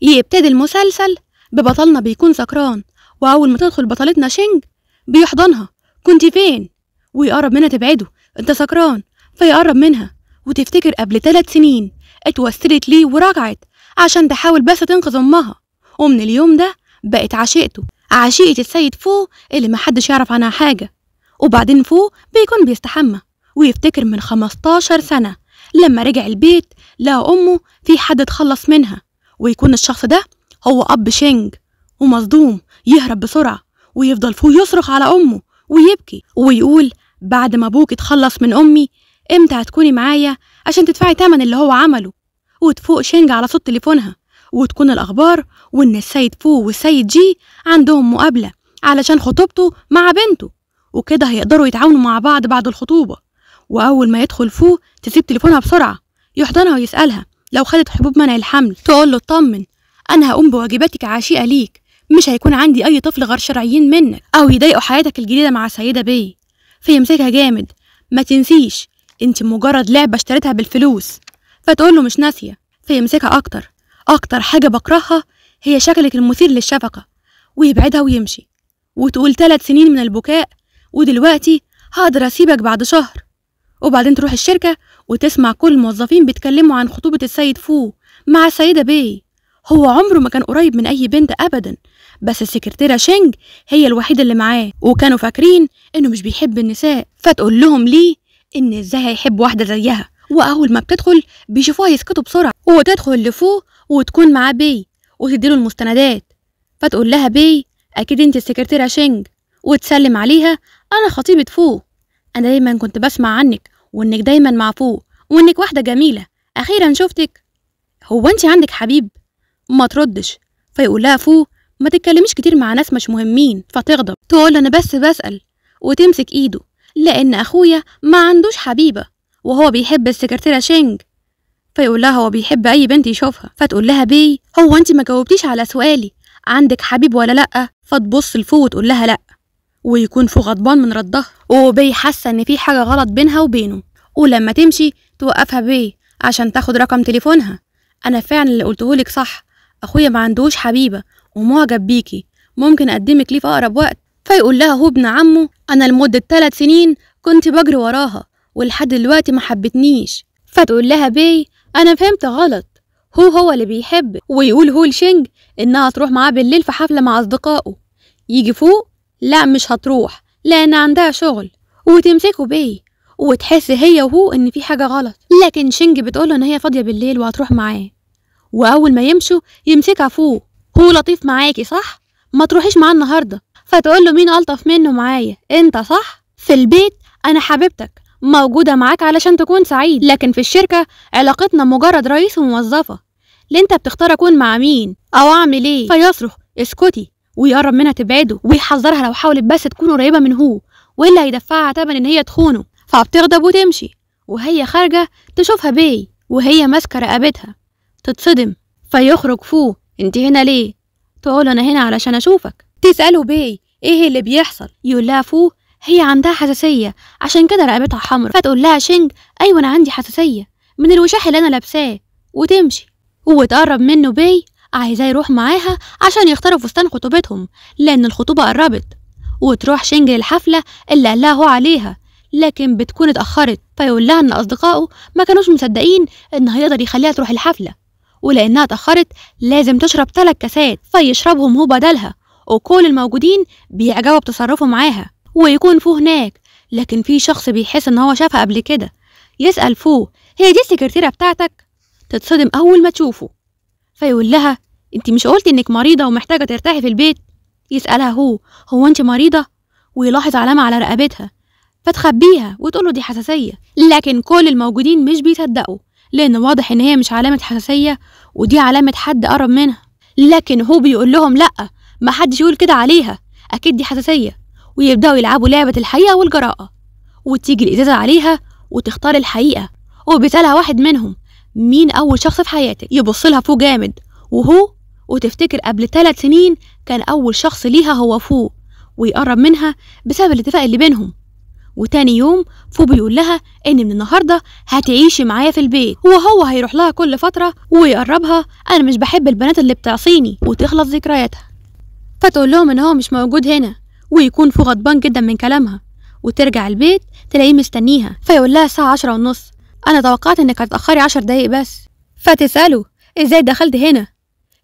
يبتدي المسلسل ببطلنا بيكون سكران وأول ما تدخل بطلتنا شينج بيحضنها كنت فين ويقرب منها تبعده انت سكران فيقرب منها وتفتكر قبل ثلاث سنين اتوسلت ليه ورجعت عشان تحاول بس تنقذ أمها ومن اليوم ده بقت عشيقته عشيقة السيد فو اللي محدش يعرف عنها حاجة وبعدين فو بيكون بيستحمى ويفتكر من خمستاشر سنة لما رجع البيت لقى أمه في حد اتخلص منها ويكون الشخص ده هو أب شينج ومصدوم يهرب بسرعة ويفضل فوق يصرخ على أمه ويبكي ويقول بعد ما أبوك اتخلص من أمي إمتى هتكوني معايا عشان تدفعي تمن اللي هو عمله وتفوق شينج على صوت تليفونها وتكون الأخبار وإن السيد فو والسيد جي عندهم مقابلة علشان خطوبته مع بنته وكده هيقدروا يتعاونوا مع بعض بعد الخطوبة وأول ما يدخل فو تسيب تليفونها بسرعة يحضنها ويسألها لو خدت حبوب منع الحمل تقول له اطمن انا هقوم بواجباتك عشيقه ليك مش هيكون عندي اي طفل غير شرعيين منك او يضايقوا حياتك الجديده مع سيده بي فيمسكها جامد ما تنسيش انت مجرد لعبه اشتريتها بالفلوس فتقول له مش ناسيه فيمسكها اكتر اكتر حاجه بكرهها هي شكلك المثير للشفقه ويبعدها ويمشي وتقول ثلاث سنين من البكاء ودلوقتي هقدر اسيبك بعد شهر وبعدين تروح الشركه وتسمع كل الموظفين بيتكلموا عن خطوبة السيد فو مع السيدة بي هو عمره ما كان قريب من أي بنت أبدا بس السكرتيرة شينج هي الوحيدة اللي معاه وكانوا فاكرين إنه مش بيحب النساء فتقول لهم ليه إن إزاي هيحب واحدة زيها وأول ما بتدخل بيشوفوها يسكتوا بسرعة وتدخل لفو وتكون معاه بي وتديله المستندات فتقول لها بي أكيد أنت السكرتيرة شينج وتسلم عليها أنا خطيبة فو أنا دايما كنت بسمع عنك وإنك دايما فوق وإنك واحدة جميلة أخيرا شفتك هو أنت عندك حبيب ما تردش فيقول لها فو ما تتكلميش كتير مع ناس مش مهمين فتغضب تقول أنا بس بسأل وتمسك إيده لأن أخويا ما عندوش حبيبة وهو بيحب السكرتيرة شينج فيقول لها هو بيحب أي بنت يشوفها فتقول لها بي هو أنت ما جاوبتيش على سؤالي عندك حبيب ولا لأ فتبص لفو وتقول لها لأ ويكون فو غضبان من ردها وبي حاسة إن في حاجة غلط بينها وبينه ولما تمشي توقفها بي عشان تاخد رقم تليفونها أنا فعلا اللي قلتهولك صح أخويا ما عندوش حبيبة ومعجب بيكي ممكن أقدمك ليه في أقرب وقت فيقول لها هو ابن عمه أنا لمدة ثلاث سنين كنت بجري وراها ولحد دلوقتي ما حبتنيش فتقول لها بي أنا فهمت غلط هو هو اللي بيحب ويقول هو لشينج إنها تروح معاه بالليل في حفلة مع أصدقائه يجي فوق لا مش هتروح لأن نعم، عندها شغل وتمسكه بيه وتحس هي وهو إن في حاجة غلط لكن شينج بتقوله إن هي فاضية بالليل وهتروح معاه وأول ما يمشوا يمسكها فوق هو لطيف معاكي صح؟ ما تروحيش معاه النهاردة فتقول له مين ألطف منه معايا أنت صح؟ في البيت أنا حبيبتك موجودة معاك علشان تكون سعيد لكن في الشركة علاقتنا مجرد رئيس وموظفة اللي انت بتختار اكون مع مين او اعمل ايه فيصرخ اسكتي ويقرب منها تبعده ويحذرها لو حاولت بس تكون قريبة من هو وإلا هيدفعها تمن إن هي تخونه فبتغضب وتمشي وهي خارجة تشوفها بي وهي ماسكة رقبتها تتصدم فيخرج فوق انت هنا ليه تقول أنا هنا علشان أشوفك تسأله بي إيه اللي بيحصل يقول لها فوق هي عندها حساسية عشان كده رقبتها حمرا فتقول لها شينج أيوة أنا عندي حساسية من الوشاح اللي أنا لابساه وتمشي وتقرب منه بي عايزاه يروح معاها عشان يختاروا فستان خطوبتهم لأن الخطوبة قربت وتروح شينج للحفلة اللي قالها هو عليها لكن بتكون اتأخرت فيقول لها إن أصدقائه ما كانوش مصدقين إن هيقدر يخليها تروح الحفلة ولأنها اتأخرت لازم تشرب تلات كاسات فيشربهم هو بدلها وكل الموجودين بيعجبوا بتصرفه معاها ويكون فو هناك لكن في شخص بيحس إن هو شافها قبل كده يسأل فو هي دي السكرتيرة بتاعتك تتصدم أول ما تشوفه فيقول لها انت مش قلتي انك مريضه ومحتاجه ترتاحي في البيت يسالها هو هو انت مريضه ويلاحظ علامه على رقبتها فتخبيها وتقول له دي حساسيه لكن كل الموجودين مش بيصدقوا لان واضح ان هي مش علامه حساسيه ودي علامه حد قرب منها لكن هو بيقول لهم لا ما حدش يقول كده عليها اكيد دي حساسيه ويبداوا يلعبوا لعبه الحقيقه والجراءه وتيجي الازازه عليها وتختار الحقيقه وبيسالها واحد منهم مين اول شخص في حياتك يبص لها فوق جامد وهو وتفتكر قبل ثلاث سنين كان أول شخص ليها هو فو ويقرب منها بسبب الاتفاق اللي بينهم وتاني يوم فو بيقول لها إن من النهاردة هتعيشي معايا في البيت وهو هيروح لها كل فترة ويقربها أنا مش بحب البنات اللي بتعصيني وتخلص ذكرياتها فتقول لهم إن هو مش موجود هنا ويكون فو غضبان جدا من كلامها وترجع البيت تلاقيه مستنيها فيقول لها الساعة عشرة ونص أنا توقعت إنك هتتأخري عشر دقايق بس فتسأله إزاي دخلت هنا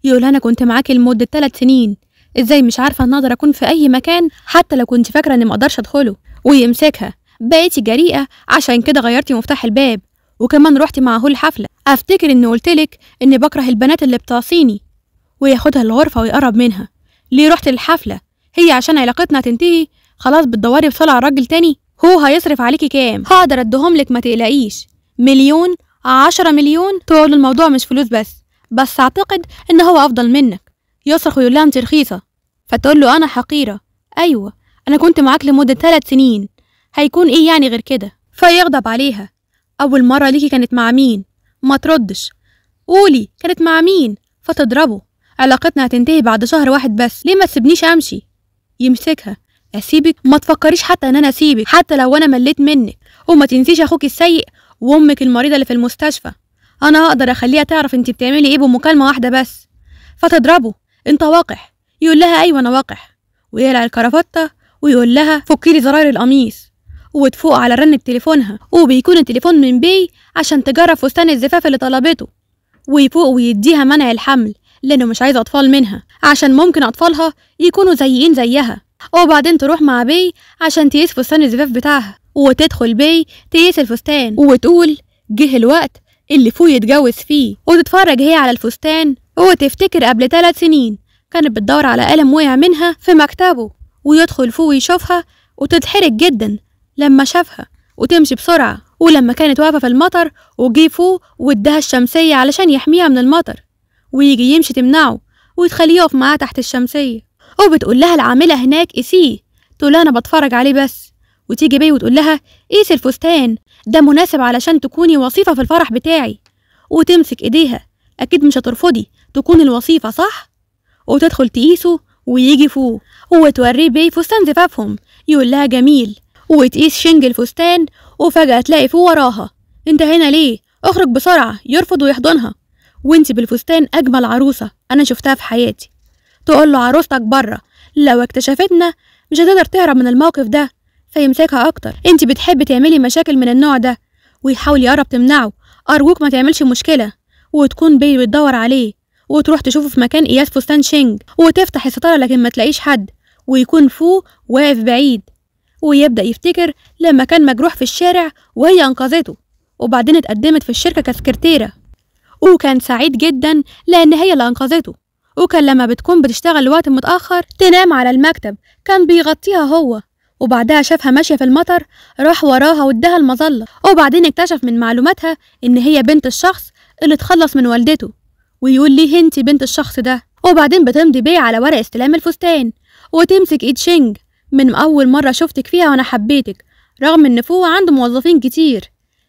يقول انا كنت معاكي لمده 3 سنين ازاي مش عارفه ان اقدر اكون في اي مكان حتى لو كنت فاكره اني ما اقدرش ادخله ويمسكها بقيتي جريئه عشان كده غيرتي مفتاح الباب وكمان رحتي معاه الحفله افتكر اني قلتلك اني بكره البنات اللي بتعصيني وياخدها الغرفه ويقرب منها ليه رحت الحفله هي عشان علاقتنا تنتهي خلاص بتدوري بسرعه راجل تاني هو هيصرف عليكي كام هقدر ادهم لك ما تقلقيش مليون عشرة مليون تقول الموضوع مش فلوس بس بس أعتقد إن هو أفضل منك يصرخ يقول لها رخيصة فتقول له أنا حقيرة أيوة أنا كنت معاك لمدة ثلاث سنين هيكون إيه يعني غير كده فيغضب عليها أول مرة ليكي كانت مع مين ما تردش قولي كانت مع مين فتضربه علاقتنا هتنتهي بعد شهر واحد بس ليه ما تسيبنيش أمشي يمسكها أسيبك ما تفكريش حتى إن أنا أسيبك حتى لو أنا مليت منك وما تنسيش أخوك السيء وأمك المريضة اللي في المستشفى أنا هقدر أخليها تعرف أنت بتعملي إيه بمكالمة واحدة بس فتضربه أنت وقح يقول لها أيوة أنا وقح ويقلع الكرافتة ويقول لها فكيلي زراير القميص وتفوق على رنة تليفونها وبيكون التليفون من بي عشان تجرب فستان الزفاف اللي طلبته ويفوق ويديها منع الحمل لأنه مش عايز أطفال منها عشان ممكن أطفالها يكونوا زيين زيها وبعدين تروح مع بي عشان تقيس فستان الزفاف بتاعها وتدخل بي تقيس الفستان وتقول جه الوقت اللي فوق يتجوز فيه وتتفرج هي على الفستان وتفتكر قبل ثلاث سنين كانت بتدور على قلم وقع منها في مكتبه ويدخل فوق يشوفها وتتحرج جدا لما شافها وتمشي بسرعة ولما كانت واقفة في المطر وجي فوق وادها الشمسية علشان يحميها من المطر ويجي يمشي تمنعه وتخليه يقف معاها تحت الشمسية وبتقول لها العاملة هناك اسيه تقول أنا بتفرج عليه بس وتيجي بي وتقول لها قيسي الفستان ده مناسب علشان تكوني وصيفة في الفرح بتاعي وتمسك ايديها اكيد مش هترفضي تكون الوصيفة صح وتدخل تقيسه ويجي فوق وتوريه بي فستان زفافهم يقول لها جميل وتقيس شنج الفستان وفجأة تلاقي فوق وراها انت هنا ليه اخرج بسرعة يرفض ويحضنها وانت بالفستان اجمل عروسة انا شفتها في حياتي تقول له عروستك بره لو اكتشفتنا مش هتقدر تهرب من الموقف ده فيمسكها أكتر أنت بتحبي تعملي مشاكل من النوع ده ويحاول يقرب تمنعه أرجوك ما تعملش مشكلة وتكون بي بتدور عليه وتروح تشوفه في مكان إياس فستان شينج وتفتح الستارة لكن ما تلاقيش حد ويكون فوق واقف بعيد ويبدأ يفتكر لما كان مجروح في الشارع وهي أنقذته وبعدين اتقدمت في الشركة كسكرتيرة وكان سعيد جدا لأن هي اللي أنقذته وكان لما بتكون بتشتغل لوقت متأخر تنام على المكتب كان بيغطيها هو وبعدها شافها ماشية في المطر راح وراها واداها المظلة وبعدين اكتشف من معلوماتها إن هي بنت الشخص اللي اتخلص من والدته ويقول ليه انتي بنت الشخص ده وبعدين بتمضي بيه على ورق استلام الفستان وتمسك ايد شينج من أول مرة شفتك فيها وأنا حبيتك رغم إن فوا عنده موظفين كتير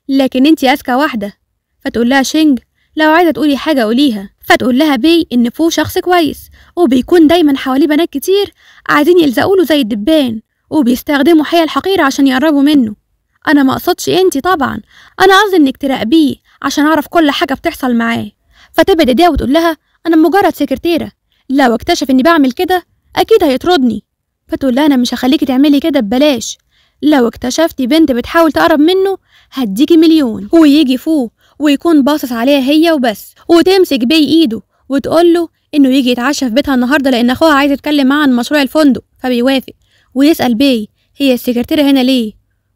لكن انتي أذكى واحدة فتقول لها شينج لو عايزة تقولي حاجة قوليها فتقول لها بي إن فو شخص كويس وبيكون دايما حواليه بنات كتير عايزين يلزقوله زي الدبان وبيستخدموا حيل الحقيرة عشان يقربوا منه أنا ما أقصدش أنت طبعا أنا قصدي إنك تراقبيه عشان أعرف كل حاجة بتحصل معاه فتبعد إيديها وتقول لها أنا مجرد سكرتيرة لو اكتشف إني بعمل كده أكيد هيطردني فتقول لها أنا مش هخليكي تعملي كده ببلاش لو اكتشفتي بنت بتحاول تقرب منه هديكي مليون ويجي فوق ويكون باصص عليها هي وبس وتمسك بيه ايده وتقول له انه يجي يتعشى في بيتها النهارده لان اخوها عايز يتكلم معاه عن مشروع الفندق فبيوافق ويسأل بي هي السكرتيرة هنا ليه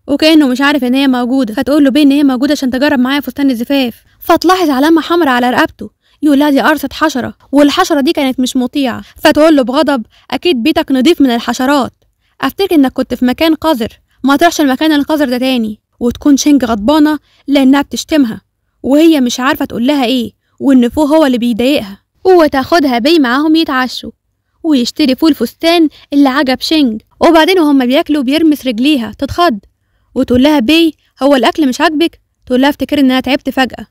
وكأنه مش عارف إن هي موجودة فتقول له بي إن هي موجودة عشان تجرب معايا فستان الزفاف فتلاحظ علامة حمراء على رقبته يقول لها دي قرصة حشرة والحشرة دي كانت مش مطيعة فتقول له بغضب أكيد بيتك نضيف من الحشرات أفتكر إنك كنت في مكان قذر ما تروحش المكان القذر ده تاني وتكون شينج غضبانة لأنها بتشتمها وهي مش عارفة تقول لها إيه وإن هو اللي بيضايقها وتاخدها بي معاهم يتعشوا ويشتري فول فستان اللي عجب شينج وبعدين وهما بياكلوا بيرمس رجليها تتخض وتقول لها بي هو الاكل مش عاجبك تقول لها افتكري ان انا تعبت فجاه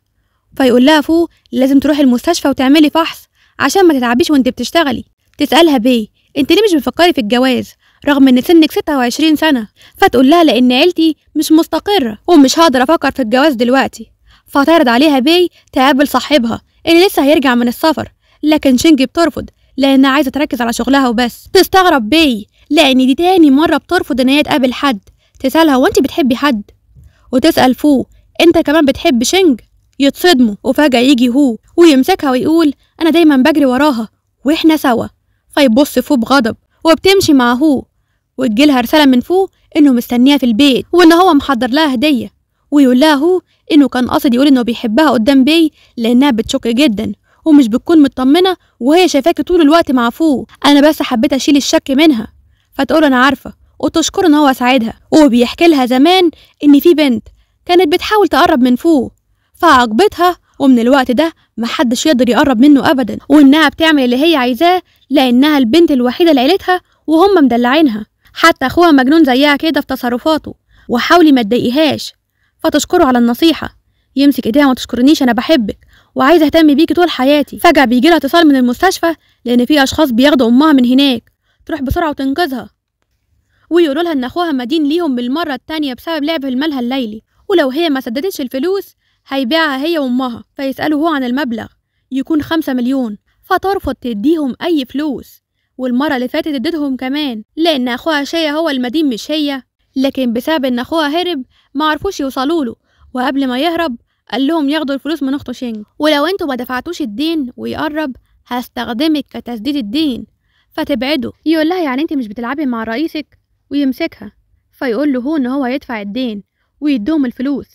فيقول لها فو لازم تروحي المستشفى وتعملي فحص عشان ما تتعبيش وانت بتشتغلي تسالها بي انت ليه مش بتفكري في الجواز رغم ان سنك 26 سنه فتقول لها لان عيلتي مش مستقره ومش هقدر افكر في الجواز دلوقتي فتعرض عليها بي تقابل صاحبها اللي لسه هيرجع من السفر لكن شينج بترفض لانها عايزه تركز على شغلها وبس تستغرب بي لان دي تاني مره بترفض ان هي تقابل حد تسالها هو بتحبي حد وتسال فو انت كمان بتحب شينج يتصدموا وفجاه يجي هو ويمسكها ويقول انا دايما بجري وراها واحنا سوا فيبص فو بغضب وبتمشي مع هو وتجيلها رساله من فو انه مستنيها في البيت وان هو محضر لها هديه ويقول لها هو انه كان قاصد يقول انه بيحبها قدام بي لانها بتشك جدا ومش بتكون مطمنه وهي شايفاكي طول الوقت مع فوق انا بس حبيت اشيل الشك منها فتقول انا عارفه وتشكر ان هو ساعدها وبيحكي لها زمان ان في بنت كانت بتحاول تقرب من فوق فعاقبتها ومن الوقت ده محدش يقدر يقرب منه ابدا وانها بتعمل اللي هي عايزاه لانها البنت الوحيده لعيلتها وهم مدلعينها حتى اخوها مجنون زيها كده في تصرفاته وحاولي ما تضايقيهاش فتشكره على النصيحه يمسك ايديها ما تشكرنيش انا بحبك وعايزه اهتم بيكي طول حياتي فجاه بيجي لها اتصال من المستشفى لان في اشخاص بياخدوا امها من هناك تروح بسرعه وتنقذها ويقولوا لها ان اخوها مدين ليهم بالمره التانية بسبب لعبه المالها الليلي ولو هي ما سددتش الفلوس هيبيعها هي وامها فيسالوا هو عن المبلغ يكون خمسة مليون فترفض تديهم اي فلوس والمره اللي فاتت اديتهم كمان لان اخوها شيا هو المدين مش هي لكن بسبب ان اخوها هرب ما عرفوش يوصلوا له وقبل ما يهرب قال لهم ياخدوا الفلوس من أخته شينج ولو أنتوا ما دفعتوش الدين ويقرب هستخدمك كتسديد الدين فتبعده يقول لها يعني أنت مش بتلعبي مع رئيسك ويمسكها فيقول له هو إن هو يدفع الدين ويدوم الفلوس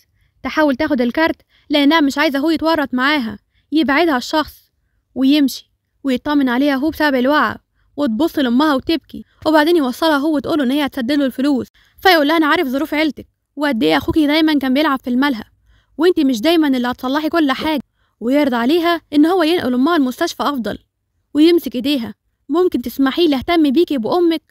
تحاول تاخد الكارت لأنها مش عايزة هو يتورط معاها يبعدها الشخص ويمشي ويطمن عليها هو بسبب الوعي وتبص لأمها وتبكي وبعدين يوصلها هو وتقوله إن هي هتسدله الفلوس فيقول لها أنا عارف ظروف عيلتك وقد إيه أخوكي دايما كان بيلعب في الملهى وانت مش دايما اللي هتصلحي كل حاجة ويرضى عليها إن هو ينقل أمها المستشفى أفضل ويمسك إيديها ممكن تسمحيه يهتم بيكي بأمك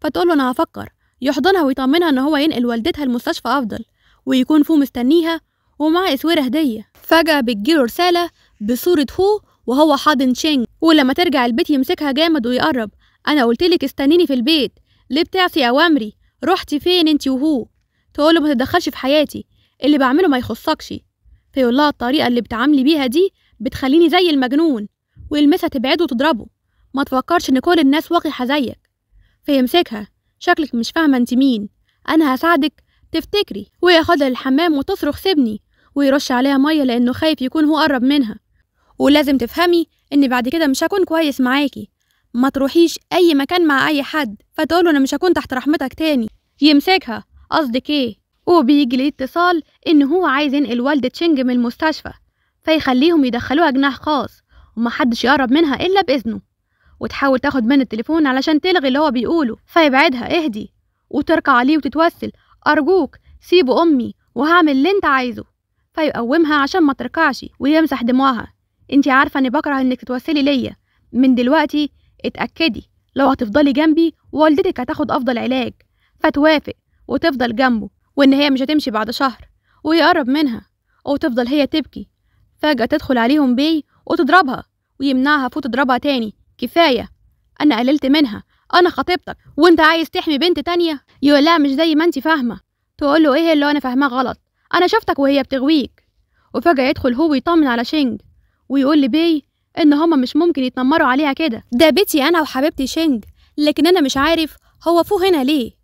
فتقول له أنا هفكر يحضنها ويطمنها إن هو ينقل والدتها المستشفى أفضل ويكون فو مستنيها ومعاه اسورة هدية فجأة بتجيله رسالة بصورة هو وهو حاضن شينج ولما ترجع البيت يمسكها جامد ويقرب أنا قلتلك استنيني في البيت ليه بتعصي أوامري رحتي فين انتي وهو تقول له ما تدخلش في حياتي اللي بعمله ما يخصكش فيقول لها الطريقة اللي بتعاملي بيها دي بتخليني زي المجنون ويلمسها تبعده وتضربه ما تفكرش ان كل الناس وقحة زيك فيمسكها شكلك مش فاهمة انت مين انا هساعدك تفتكري وياخدها للحمام وتصرخ سيبني ويرش عليها مية لانه خايف يكون هو قرب منها ولازم تفهمي ان بعد كده مش هكون كويس معاكي ما تروحيش اي مكان مع اي حد فتقوله انا مش هكون تحت رحمتك تاني يمسكها قصدك ايه وبيجي لي اتصال إن هو عايز ينقل والدة تشينج من المستشفى فيخليهم يدخلوها جناح خاص ومحدش يقرب منها إلا بإذنه وتحاول تاخد منه التليفون علشان تلغي اللي هو بيقوله فيبعدها اهدي وتركع عليه وتتوسل أرجوك سيبوا أمي وهعمل اللي أنت عايزه فيقومها عشان ما تركعش ويمسح دموعها انت عارفة اني بكره انك تتوسلي ليا من دلوقتي اتأكدي لو هتفضلي جنبي والدتك هتاخد افضل علاج فتوافق وتفضل جنبه وإن هي مش هتمشي بعد شهر ويقرب منها وتفضل هي تبكي فجأة تدخل عليهم بي وتضربها ويمنعها تضربها تاني كفاية أنا قللت منها أنا خطيبتك وأنت عايز تحمي بنت تانية يقول لها مش زي ما أنت فاهمة تقول له إيه اللي أنا فاهماه غلط أنا شفتك وهي بتغويك وفجأة يدخل هو يطمن على شينج ويقول لبي إن هما مش ممكن يتنمروا عليها كده ده بيتي أنا وحبيبتي شينج لكن أنا مش عارف هو فوق هنا ليه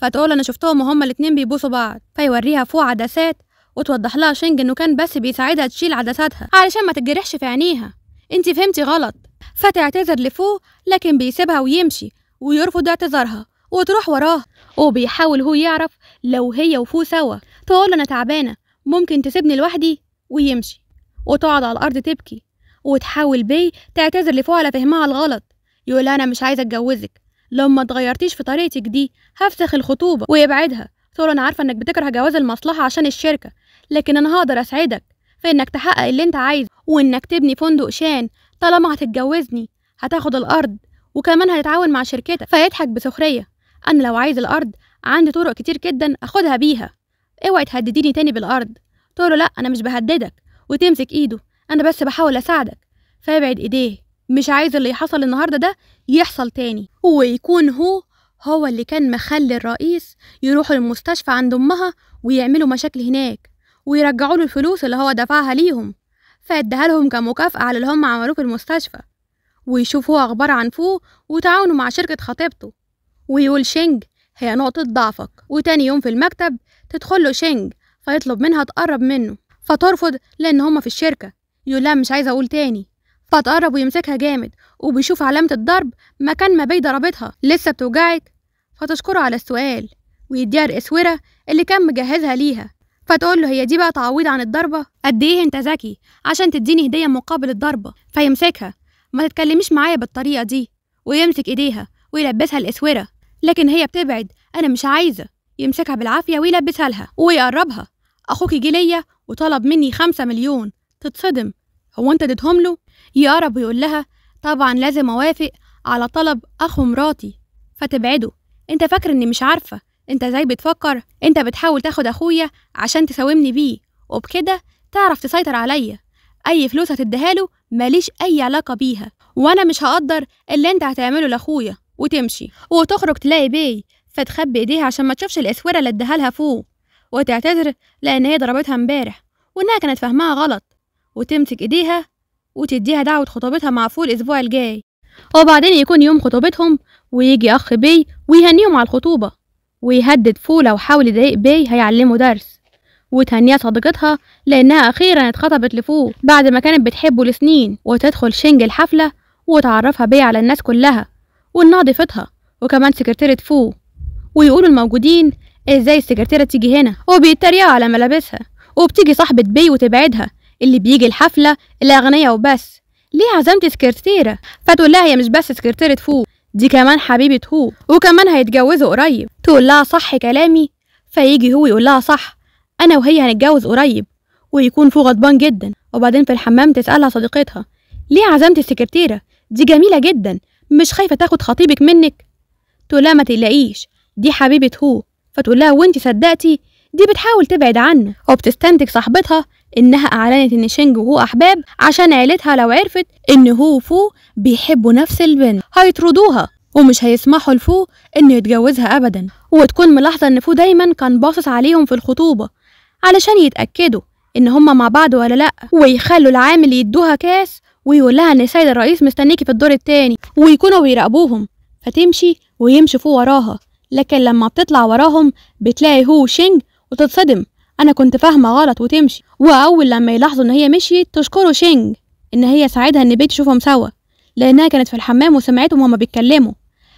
فتقول أنا شفتهم وهما الاتنين بيبوسوا بعض فيوريها فوق عدسات وتوضح لها شينج إنه كان بس بيساعدها تشيل عدساتها علشان ما تتجرحش في عينيها انت فهمتي غلط فتعتذر لفو لكن بيسيبها ويمشي ويرفض اعتذارها وتروح وراه وبيحاول هو يعرف لو هي وفو سوا تقول انا تعبانه ممكن تسيبني لوحدي ويمشي وتقعد على الارض تبكي وتحاول بي تعتذر لفو على فهمها الغلط يقول انا مش عايزه اتجوزك لو ما اتغيرتيش في طريقتك دي هفسخ الخطوبه ويبعدها تقول انا عارفه انك بتكره جواز المصلحه عشان الشركه لكن انا هقدر اساعدك في انك تحقق اللي انت عايزه وانك تبني فندق شان طالما هتتجوزني هتاخد الارض وكمان هتتعاون مع شركتك فيضحك بسخريه انا لو عايز الارض عندي طرق كتير جدا اخدها بيها اوعي تهدديني تاني بالارض تقول لا انا مش بهددك وتمسك ايده انا بس بحاول اساعدك فيبعد ايديه مش عايز اللي حصل النهارده ده يحصل تاني ويكون هو هو اللي كان مخلي الرئيس يروحوا المستشفى عند امها ويعملوا مشاكل هناك ويرجعوا له الفلوس اللي هو دفعها ليهم فادها لهم كمكافأة على اللي هم عملوه في المستشفى ويشوف هو أخبار عن فوق وتعاونه مع شركة خطيبته ويقول شينج هي نقطة ضعفك وتاني يوم في المكتب تدخله شينج فيطلب منها تقرب منه فترفض لأن هما في الشركة يقول لا مش عايزة أقول تاني فتقرب ويمسكها جامد وبيشوف علامة الضرب مكان ما بي ضربتها لسه بتوجعك فتشكره على السؤال ويديها الاسورة اللي كان مجهزها ليها فتقول له هي دي بقى تعويض عن الضربة قد ايه انت ذكي عشان تديني هدية مقابل الضربة فيمسكها ما تتكلميش معايا بالطريقة دي ويمسك ايديها ويلبسها الاسورة لكن هي بتبعد انا مش عايزة يمسكها بالعافية ويلبسها لها ويقربها اخوك جه ليا وطلب مني خمسة مليون تتصدم هو انت اديتهم له يارا بيقول لها طبعا لازم أوافق على طلب أخو مراتي فتبعده أنت فاكر إني مش عارفة أنت زي بتفكر أنت بتحاول تاخد أخويا عشان تساومني بيه وبكده تعرف تسيطر عليا أي فلوس هتديها له ماليش أي علاقة بيها وأنا مش هقدر اللي أنت هتعمله لأخويا وتمشي وتخرج تلاقي بيه فتخبي إيديها عشان ما تشوفش الإسورة اللي اديها لها فوق وتعتذر لأن هي ضربتها امبارح وإنها كانت فاهماها غلط وتمسك إيديها وتديها دعوة خطوبتها مع فول الأسبوع الجاي وبعدين يكون يوم خطوبتهم ويجي أخ بي ويهنيهم على الخطوبة ويهدد فول لو حاول يضايق بي هيعلمه درس وتهنيها صديقتها لأنها أخيرا اتخطبت لفول بعد ما كانت بتحبه لسنين وتدخل شنج الحفلة وتعرفها بي على الناس كلها وإنها ضيفتها وكمان سكرتيرة فو ويقولوا الموجودين ازاي السكرتيرة تيجي هنا وبيتريقوا على ملابسها وبتيجي صاحبة بي وتبعدها اللي بيجي الحفلة الأغنية وبس ليه عزمت سكرتيرة فتقول لها هي مش بس سكرتيرة فو دي كمان حبيبة هو وكمان هيتجوزوا قريب تقول لها صح كلامي فيجي هو يقول لها صح أنا وهي هنتجوز قريب ويكون فو غضبان جدا وبعدين في الحمام تسألها صديقتها ليه عزمت السكرتيرة دي جميلة جدا مش خايفة تاخد خطيبك منك تقول لها ما تلاقيش دي حبيبة هو فتقول لها وانت صدقتي دي بتحاول تبعد عنه وبتستنتج صاحبتها إنها أعلنت إن شينج وهو أحباب عشان عيلتها لو عرفت إن هو وفو بيحبوا نفس البنت هيطردوها ومش هيسمحوا لفو إنه يتجوزها أبدا وتكون ملاحظة إن فو دايما كان باصص عليهم في الخطوبة علشان يتأكدوا إن هما مع بعض ولا لأ ويخلوا العامل يدوها كاس ويقول لها إن السيد الرئيس مستنيكي في الدور التاني ويكونوا بيراقبوهم فتمشي ويمشي فو وراها لكن لما بتطلع وراهم بتلاقي هو شينج وتتصدم أنا كنت فاهمة غلط وتمشي وأول لما يلاحظوا إن هي مشيت تشكره شينج إن هي ساعدها إن بيت يشوفهم سوا لأنها كانت في الحمام وسمعتهم وهما بيتكلموا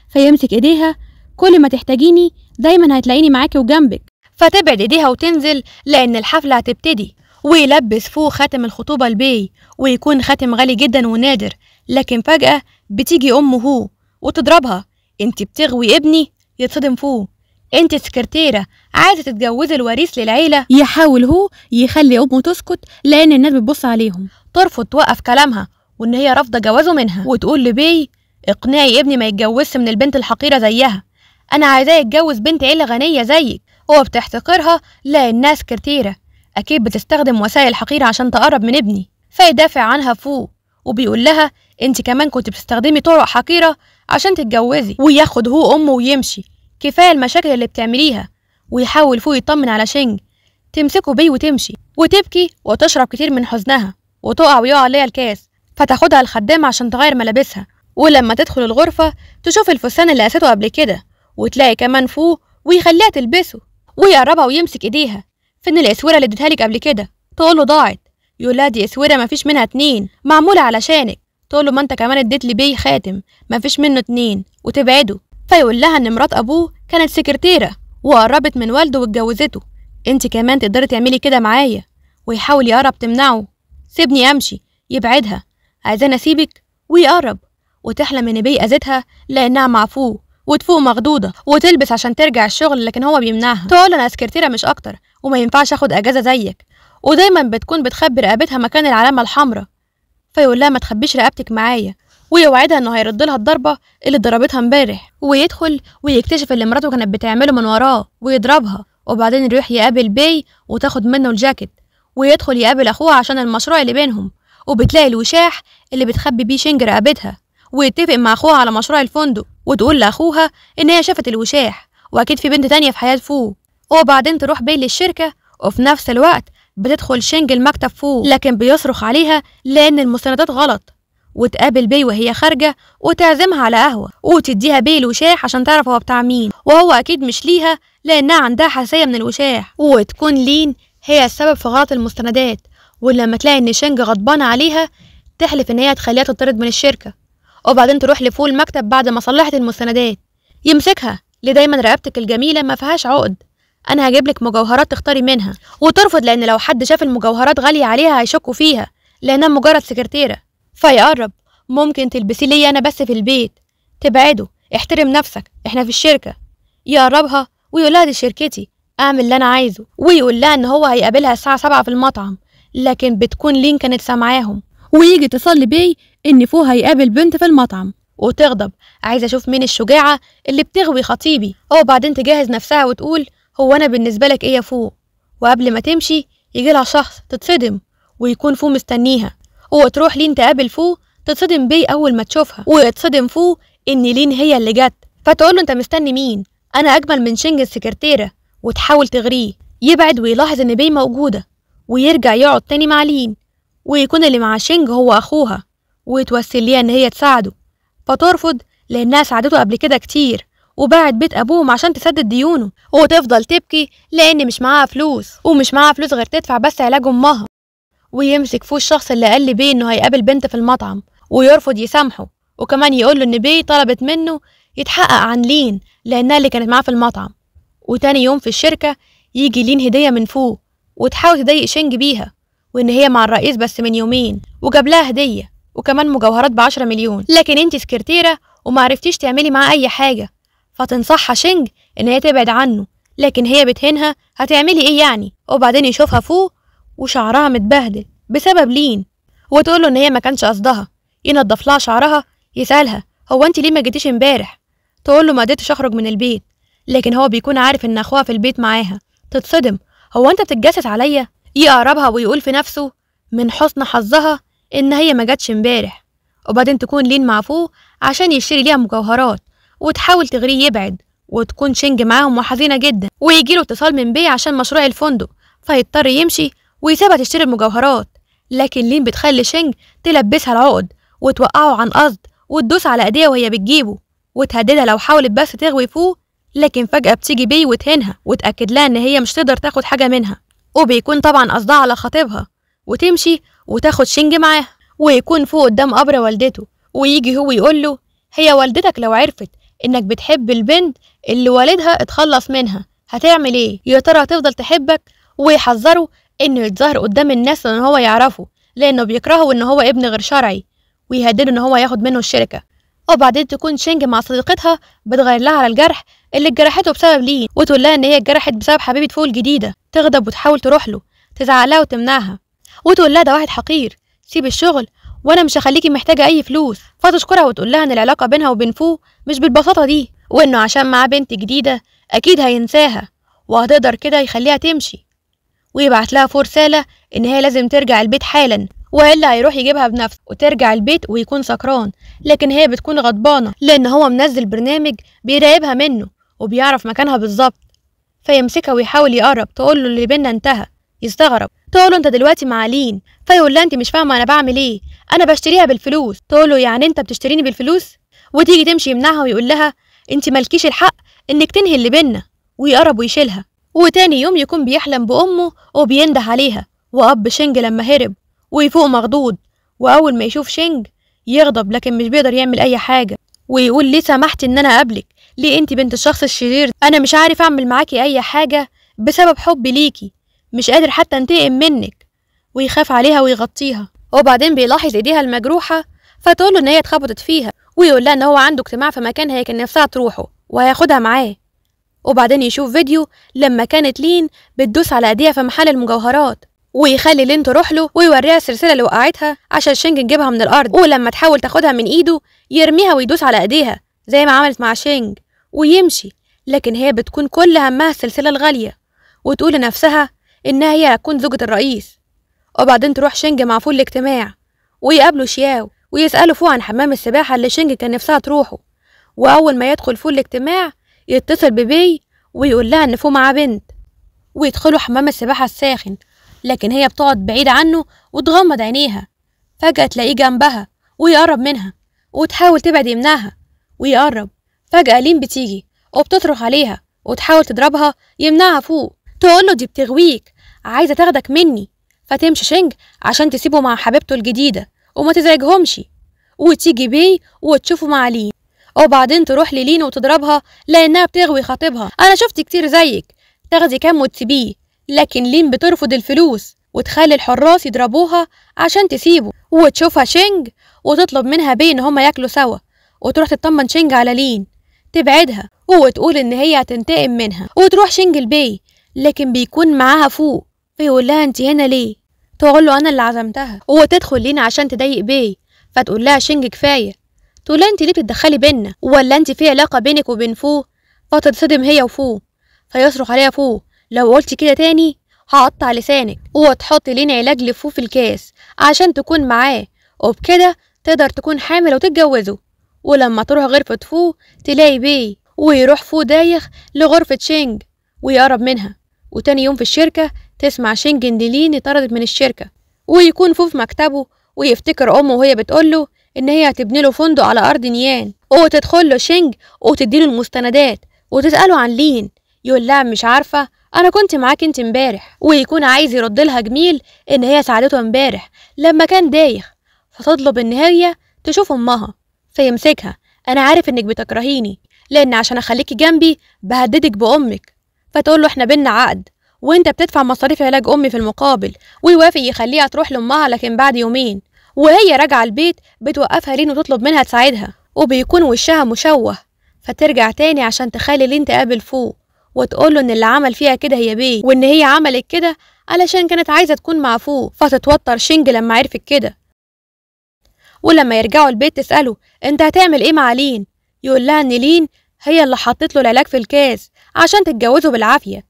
فيمسك إيديها كل ما تحتاجيني دايما هتلاقيني معاكي وجنبك فتبعد إيديها وتنزل لأن الحفلة هتبتدي ويلبس فوق خاتم الخطوبة البي ويكون خاتم غالي جدا ونادر لكن فجأة بتيجي أمه هو وتضربها انت بتغوي ابني يتصدم فوق انت سكرتيرة عايزة تتجوزي الوريث للعيلة يحاول هو يخلي أمه تسكت لأن الناس بتبص عليهم ترفض توقف كلامها وإن هي رافضة جوازه منها وتقول لبي اقنعي ابني ما يتجوزش من البنت الحقيرة زيها أنا عايزاه يتجوز بنت عيلة غنية زيك هو بتحتقرها لأنها سكرتيرة أكيد بتستخدم وسائل حقيرة عشان تقرب من ابني فيدافع عنها فوق وبيقول لها انت كمان كنت بتستخدمي طرق حقيره عشان تتجوزي وياخد هو امه ويمشي كفاية المشاكل اللي بتعمليها ويحاول فوق يطمن على شينج تمسكه بيه وتمشي وتبكي وتشرب كتير من حزنها وتقع ويقع عليها الكاس فتاخدها الخدامة عشان تغير ملابسها ولما تدخل الغرفة تشوف الفستان اللي قاسته قبل كده وتلاقي كمان فوق ويخليها تلبسه ويقربها ويمسك ايديها فين الاسوره اللي اديتها لك قبل كده تقوله ضاعت يقول لها دي اسوره مفيش منها اتنين معموله علشانك تقوله ما انت كمان اديت لي بيه خاتم مفيش منه اتنين وتبعده فيقول لها إن مرات أبوه كانت سكرتيرة وقربت من والده واتجوزته أنت كمان تقدري تعملي كده معايا ويحاول يقرب تمنعه سيبني أمشي يبعدها عايزاني أسيبك ويقرب وتحلم إن بيه أذتها لأنها معفوه وتفوق مخضوضة وتلبس عشان ترجع الشغل لكن هو بيمنعها تقول أنا سكرتيرة مش أكتر وما ينفعش آخد أجازة زيك ودايما بتكون بتخبي رقبتها مكان العلامة الحمراء فيقول لها ما تخبيش رقبتك معايا ويوعدها انه هيرد لها الضربه اللي ضربتها امبارح ويدخل ويكتشف اللي مراته كانت بتعمله من وراه ويضربها وبعدين يروح يقابل بي وتاخد منه الجاكيت ويدخل يقابل اخوها عشان المشروع اللي بينهم وبتلاقي الوشاح اللي بتخبي بيه شنج رقبتها ويتفق مع اخوها على مشروع الفندق وتقول لاخوها ان هي شافت الوشاح واكيد في بنت تانية في حياة فوق وبعدين تروح بي للشركة وفي نفس الوقت بتدخل شنج المكتب فوق لكن بيصرخ عليها لان المستندات غلط وتقابل بيه وهي خارجة وتعزمها على قهوة وتديها بيه الوشاح عشان تعرف هو بتاع مين وهو أكيد مش ليها لأنها عندها حساسية من الوشاح وتكون لين هي السبب في غلط المستندات ولما تلاقي إن شنج غضبانة عليها تحلف إن هي تخليها تطرد من الشركة وبعدين تروح لفوق المكتب بعد ما صلحت المستندات يمسكها ليه دايما رقبتك الجميلة ما فيهاش عقد أنا هجيبلك مجوهرات تختاري منها وترفض لأن لو حد شاف المجوهرات غالية عليها هيشكوا فيها لأنها مجرد سكرتيرة فيقرب ممكن تلبسي لي أنا بس في البيت تبعده احترم نفسك احنا في الشركة يقربها ويقولها دي شركتي اعمل اللي انا عايزه ويقول لها ان هو هيقابلها الساعة سبعة في المطعم لكن بتكون لين كانت سامعاهم ويجي تصلي بي ان فوه هيقابل بنت في المطعم وتغضب عايزه اشوف مين الشجاعه اللي بتغوي خطيبي او بعدين تجهز نفسها وتقول هو انا بالنسبه لك ايه يا فوق وقبل ما تمشي يجي لها شخص تتصدم ويكون فوق مستنيها وتروح لين تقابل فو تتصدم بيه أول ما تشوفها ويتصدم فو إن لين هي اللي جت فتقول له أنت مستني مين أنا أجمل من شينج السكرتيرة وتحاول تغريه يبعد ويلاحظ إن بي موجودة ويرجع يقعد تاني مع لين ويكون اللي مع شينج هو أخوها ويتوسل ليها إن هي تساعده فترفض لأنها ساعدته قبل كده كتير وباعت بيت أبوهم عشان تسدد ديونه وتفضل تبكي لأن مش معاها فلوس ومش معاها فلوس غير تدفع بس علاج أمها ويمسك فوق الشخص اللي قال بيه انه هيقابل بنت في المطعم ويرفض يسامحه وكمان يقول له ان بيه طلبت منه يتحقق عن لين لانها اللي كانت معاه في المطعم وتاني يوم في الشركه يجي لين هديه من فوق وتحاول تضايق شينج بيها وان هي مع الرئيس بس من يومين وجاب لها هديه وكمان مجوهرات بعشرة مليون لكن انت سكرتيره ومعرفتيش تعملي معاه اي حاجه فتنصحها شينج ان هي تبعد عنه لكن هي بتهنها هتعملي ايه يعني وبعدين يشوفها فوق وشعرها متبهدل بسبب لين وتقول له ان هي ما كانش قصدها ينضف لها شعرها يسالها هو انت ليه ما جيتيش امبارح تقول له ما قدرتش اخرج من البيت لكن هو بيكون عارف ان اخوها في البيت معاها تتصدم هو انت بتتجسس عليا يقربها ويقول في نفسه من حسن حظها ان هي ما جاتش امبارح وبعدين تكون لين معفوه عشان يشتري ليها مجوهرات وتحاول تغريه يبعد وتكون شنج معاهم وحزينه جدا ويجيله اتصال من بي عشان مشروع الفندق فيضطر يمشي ويسيبها تشتري المجوهرات لكن لين بتخلي شينج تلبسها العقد وتوقعه عن قصد وتدوس على ايديها وهي بتجيبه وتهددها لو حاولت بس تغوي فوق لكن فجأة بتيجي بيه وتهنها وتأكد لها إن هي مش تقدر تاخد حاجة منها وبيكون طبعا قصدها على خطيبها وتمشي وتاخد شينج معاها ويكون فوق قدام قبر والدته ويجي هو يقول له هي والدتك لو عرفت إنك بتحب البنت اللي والدها اتخلص منها هتعمل إيه؟ يا ترى هتفضل تحبك ويحذره انه يتظاهر قدام الناس لان هو يعرفه لانه بيكرهه ان هو ابن غير شرعي ويهدده ان هو ياخد منه الشركه وبعدين آه، تكون شينج مع صديقتها بتغير لها على الجرح اللي اتجرحته بسبب لين وتقول لها ان هي اتجرحت بسبب حبيبه فوق الجديده تغضب وتحاول تروح له تزعلها وتمنعها وتقول لها ده واحد حقير سيب الشغل وانا مش هخليكي محتاجه اي فلوس فتشكرها وتقول لها ان العلاقه بينها وبين فو مش بالبساطه دي وانه عشان معاه بنت جديده اكيد هينساها وهتقدر كده يخليها تمشي ويبعت لها رسالة إن هي لازم ترجع البيت حالا والا هيروح يجيبها بنفسه وترجع البيت ويكون سكران لكن هي بتكون غضبانه لان هو منزل برنامج بيراقبها منه وبيعرف مكانها بالظبط فيمسكها ويحاول يقرب تقول له اللي بينا انتهى يستغرب تقول له انت دلوقتي مع لين فيقول لها انت مش فاهمه انا بعمل ايه انا بشتريها بالفلوس تقول له يعني انت بتشتريني بالفلوس وتيجي تمشي يمنعها ويقول لها انت مالكيش الحق انك تنهي اللي بينا ويقرب ويشيلها وتاني يوم يكون بيحلم بأمه وبينده عليها وأب شينج لما هرب ويفوق مخضوض وأول ما يشوف شينج يغضب لكن مش بيقدر يعمل أي حاجة ويقول ليه سمحت إن أنا أقابلك ليه أنت بنت الشخص الشرير أنا مش عارف أعمل معاكي أي حاجة بسبب حبي ليكي مش قادر حتى أنتقم منك ويخاف عليها ويغطيها وبعدين بيلاحظ إيديها المجروحة فتقول له إن هي اتخبطت فيها ويقول لها إن هو عنده اجتماع في مكان هي كان نفسها تروحه وهياخدها معاه وبعدين يشوف فيديو لما كانت لين بتدوس على ايديها في محل المجوهرات ويخلي لين تروح له ويوريها السلسله اللي وقعتها عشان شينج تجيبها من الارض ولما تحاول تاخدها من ايده يرميها ويدوس على ايديها زي ما عملت مع شينج ويمشي لكن هي بتكون كل همها السلسله الغاليه وتقول لنفسها انها هي هتكون زوجة الرئيس وبعدين تروح شينج مع فول الاجتماع ويقابلوا شياو ويسألوا فوق عن حمام السباحة اللي شينج كان نفسها تروحه وأول ما يدخل فول الاجتماع يتصل ببي ويقول لها إن فوق معاه بنت ويدخلوا حمام السباحة الساخن لكن هي بتقعد بعيد عنه وتغمض عينيها فجأة تلاقيه جنبها ويقرب منها وتحاول تبعد يمنعها ويقرب فجأة لين بتيجي وبتصرخ عليها وتحاول تضربها يمنعها فوق تقوله دي بتغويك عايزة تاخدك مني فتمشي شنج عشان تسيبه مع حبيبته الجديدة وما تزعجهمش وتيجي بيه وتشوفه مع لين وبعدين تروح للينا وتضربها لانها بتغوي خطيبها انا شفت كتير زيك تاخدي كام وتسيبيه لكن لين بترفض الفلوس وتخلي الحراس يضربوها عشان تسيبه وتشوفها شينج وتطلب منها بين ان هما ياكلوا سوا وتروح تطمن شينج على لين تبعدها وتقول ان هي هتنتقم منها وتروح شينج البي لكن بيكون معاها فوق فيقول لها انت هنا ليه تقول له انا اللي عزمتها وتدخل لين عشان تضايق بي فتقول لها شينج كفايه تقول انت ليه بتتدخلي بينا ولا انت في علاقه بينك وبين فو فتتصدم هي وفو فيصرخ عليها فو لو قلتي كده تاني هقطع لسانك وتحط لين علاج لفو في الكاس عشان تكون معاه وبكده تقدر تكون حامل وتتجوزه ولما تروح غرفة فو تلاقي بيه ويروح فو دايخ لغرفة شينج ويقرب منها وتاني يوم في الشركة تسمع شينج ان لين اتطردت من الشركة ويكون فو في مكتبه ويفتكر أمه وهي بتقوله ان هي هتبني له فندق على ارض نيان وتدخل له شنج وتديله المستندات وتساله عن لين يقول لها مش عارفه انا كنت معاك انت امبارح ويكون عايز يرد لها جميل ان هي ساعدته امبارح لما كان دايخ فتطلب ان هي تشوف امها فيمسكها انا عارف انك بتكرهيني لان عشان اخليكي جنبي بهددك بامك فتقول له احنا بينا عقد وانت بتدفع مصاريف علاج امي في المقابل ويوافق يخليها تروح لامها لكن بعد يومين وهي راجعة البيت بتوقفها لين وتطلب منها تساعدها وبيكون وشها مشوه فترجع تاني عشان تخلي لين تقابل فوق وتقوله ان اللي عمل فيها كده هي بيه وان هي عملت كده علشان كانت عايزة تكون مع فوق فتتوتر شينج لما عرفت كده ولما يرجعوا البيت تسأله انت هتعمل ايه مع لين يقول لها ان لين هي اللي حطت له العلاج في الكاس عشان تتجوزه بالعافية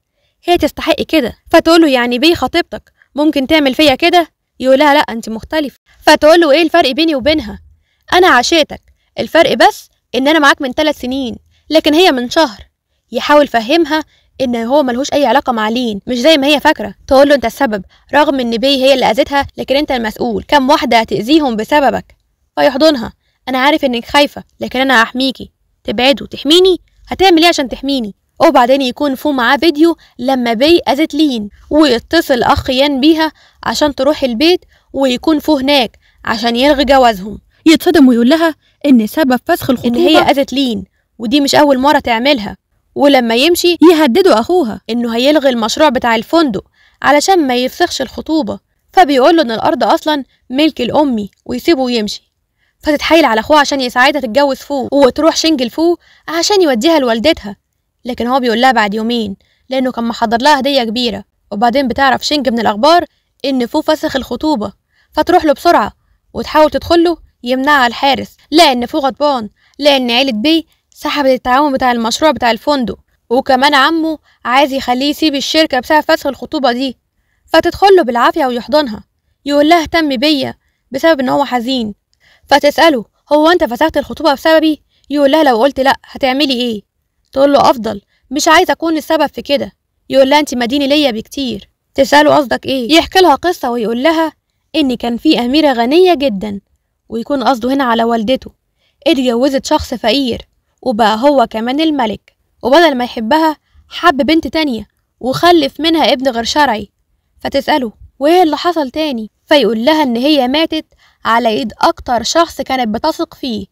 هي تستحق كده فتقوله يعني بيه خطيبتك ممكن تعمل فيا كده يقولها لا انت مختلفه فتقول له ايه الفرق بيني وبينها انا عشيتك الفرق بس ان انا معاك من ثلاث سنين لكن هي من شهر يحاول فهمها ان هو ملهوش اي علاقه مع لين مش زي ما هي فاكره تقول له انت السبب رغم ان بي هي اللي اذتها لكن انت المسؤول كم واحده هتاذيهم بسببك فيحضنها انا عارف انك خايفه لكن انا هحميكي تبعده تحميني هتعمل ايه عشان تحميني وبعدين يكون فو معاه فيديو لما بي أذت لين ويتصل أخ يان بيها عشان تروح البيت ويكون فو هناك عشان يلغي جوازهم يتصدم ويقول لها إن سبب فسخ الخطوبة إن هي أذت لين ودي مش أول مرة تعملها ولما يمشي يهددوا أخوها إنه هيلغي المشروع بتاع الفندق علشان ما يفسخش الخطوبة فبيقول له إن الأرض أصلا ملك الأمي ويسيبه ويمشي فتتحايل على أخوها عشان يساعدها تتجوز فوق وتروح شنجل فوق عشان يوديها لوالدتها لكن هو بيقول لها بعد يومين لأنه كان محضر لها هدية كبيرة وبعدين بتعرف شينج من الأخبار إن فو فسخ الخطوبة فتروح له بسرعة وتحاول تدخله يمنعها الحارس لأن فو غضبان لأن عيلة بي سحبت التعاون بتاع المشروع بتاع الفندق وكمان عمه عايز يخليه يسيب الشركة بسبب فسخ الخطوبة دي فتدخله بالعافية ويحضنها يقول لها اهتم بيا بسبب ان هو حزين فتسأله هو انت فسخت الخطوبة بسببي يقول لها لو قلت لأ هتعملي ايه تقول له أفضل مش عايز أكون السبب في كده يقول لها أنت مديني ليا بكتير تسأله قصدك إيه يحكي لها قصة ويقول لها إن كان في أميرة غنية جدا ويكون قصده هنا على والدته اتجوزت شخص فقير وبقى هو كمان الملك وبدل ما يحبها حب بنت تانية وخلف منها ابن غير شرعي فتسأله وإيه اللي حصل تاني فيقول لها إن هي ماتت على إيد أكتر شخص كانت بتثق فيه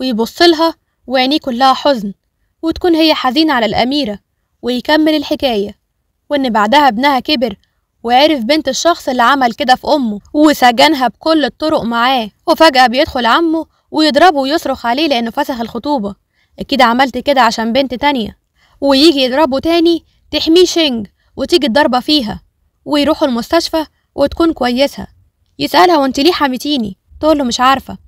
ويبصلها وعينيه كلها حزن وتكون هي حزينة على الأميرة ويكمل الحكاية وإن بعدها ابنها كبر وعرف بنت الشخص اللي عمل كده في أمه وسجنها بكل الطرق معاه وفجأة بيدخل عمه ويضربه ويصرخ عليه لأنه فسخ الخطوبة أكيد عملت كده عشان بنت تانية ويجي يضربه تاني تحميه شينج وتيجي الضربة فيها ويروحوا المستشفى وتكون كويسة يسألها وانت ليه حميتيني تقول له مش عارفة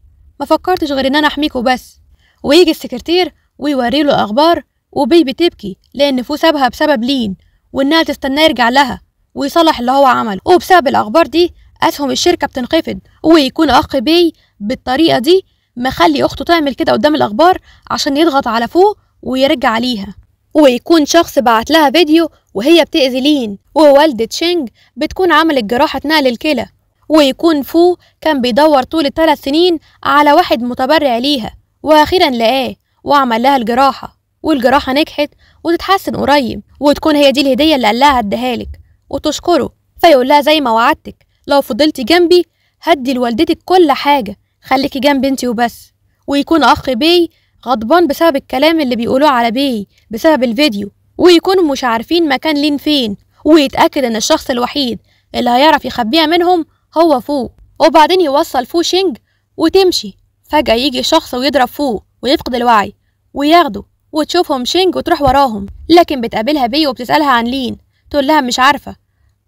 ما فكرتش غير ان انا احميكوا بس ويجي السكرتير ويوري له أخبار وبي بتبكي لأن فو سابها بسبب لين وإنها تستناه يرجع لها ويصلح اللي هو عمله وبسبب الأخبار دي أسهم الشركة بتنخفض ويكون أخ بي بالطريقة دي مخلي أخته تعمل كده قدام الأخبار عشان يضغط على فو ويرجع ليها ويكون شخص بعت لها فيديو وهي بتأذي لين ووالدة شينج بتكون عملت جراحة نقل الكلى ويكون فو كان بيدور طول الثلاث سنين على واحد متبرع ليها وأخيرا لقاه وعمل لها الجراحه والجراحه نجحت وتتحسن قريب وتكون هي دي الهديه اللي قال لها هديها لك وتشكره فيقول لها زي ما وعدتك لو فضلتي جنبي هدي لوالدتك كل حاجه خليكي جنبي انتي وبس ويكون اخ بي غضبان بسبب الكلام اللي بيقولوه على بي بسبب الفيديو ويكونوا مش عارفين مكان لين فين ويتاكد ان الشخص الوحيد اللي هيعرف يخبيها منهم هو فوق وبعدين يوصل فوشينج وتمشي فجأة يجي شخص ويضرب فوق ويفقد الوعي وياخدوا وتشوفهم شينج وتروح وراهم لكن بتقابلها بي وبتسألها عن لين تقول لها مش عارفة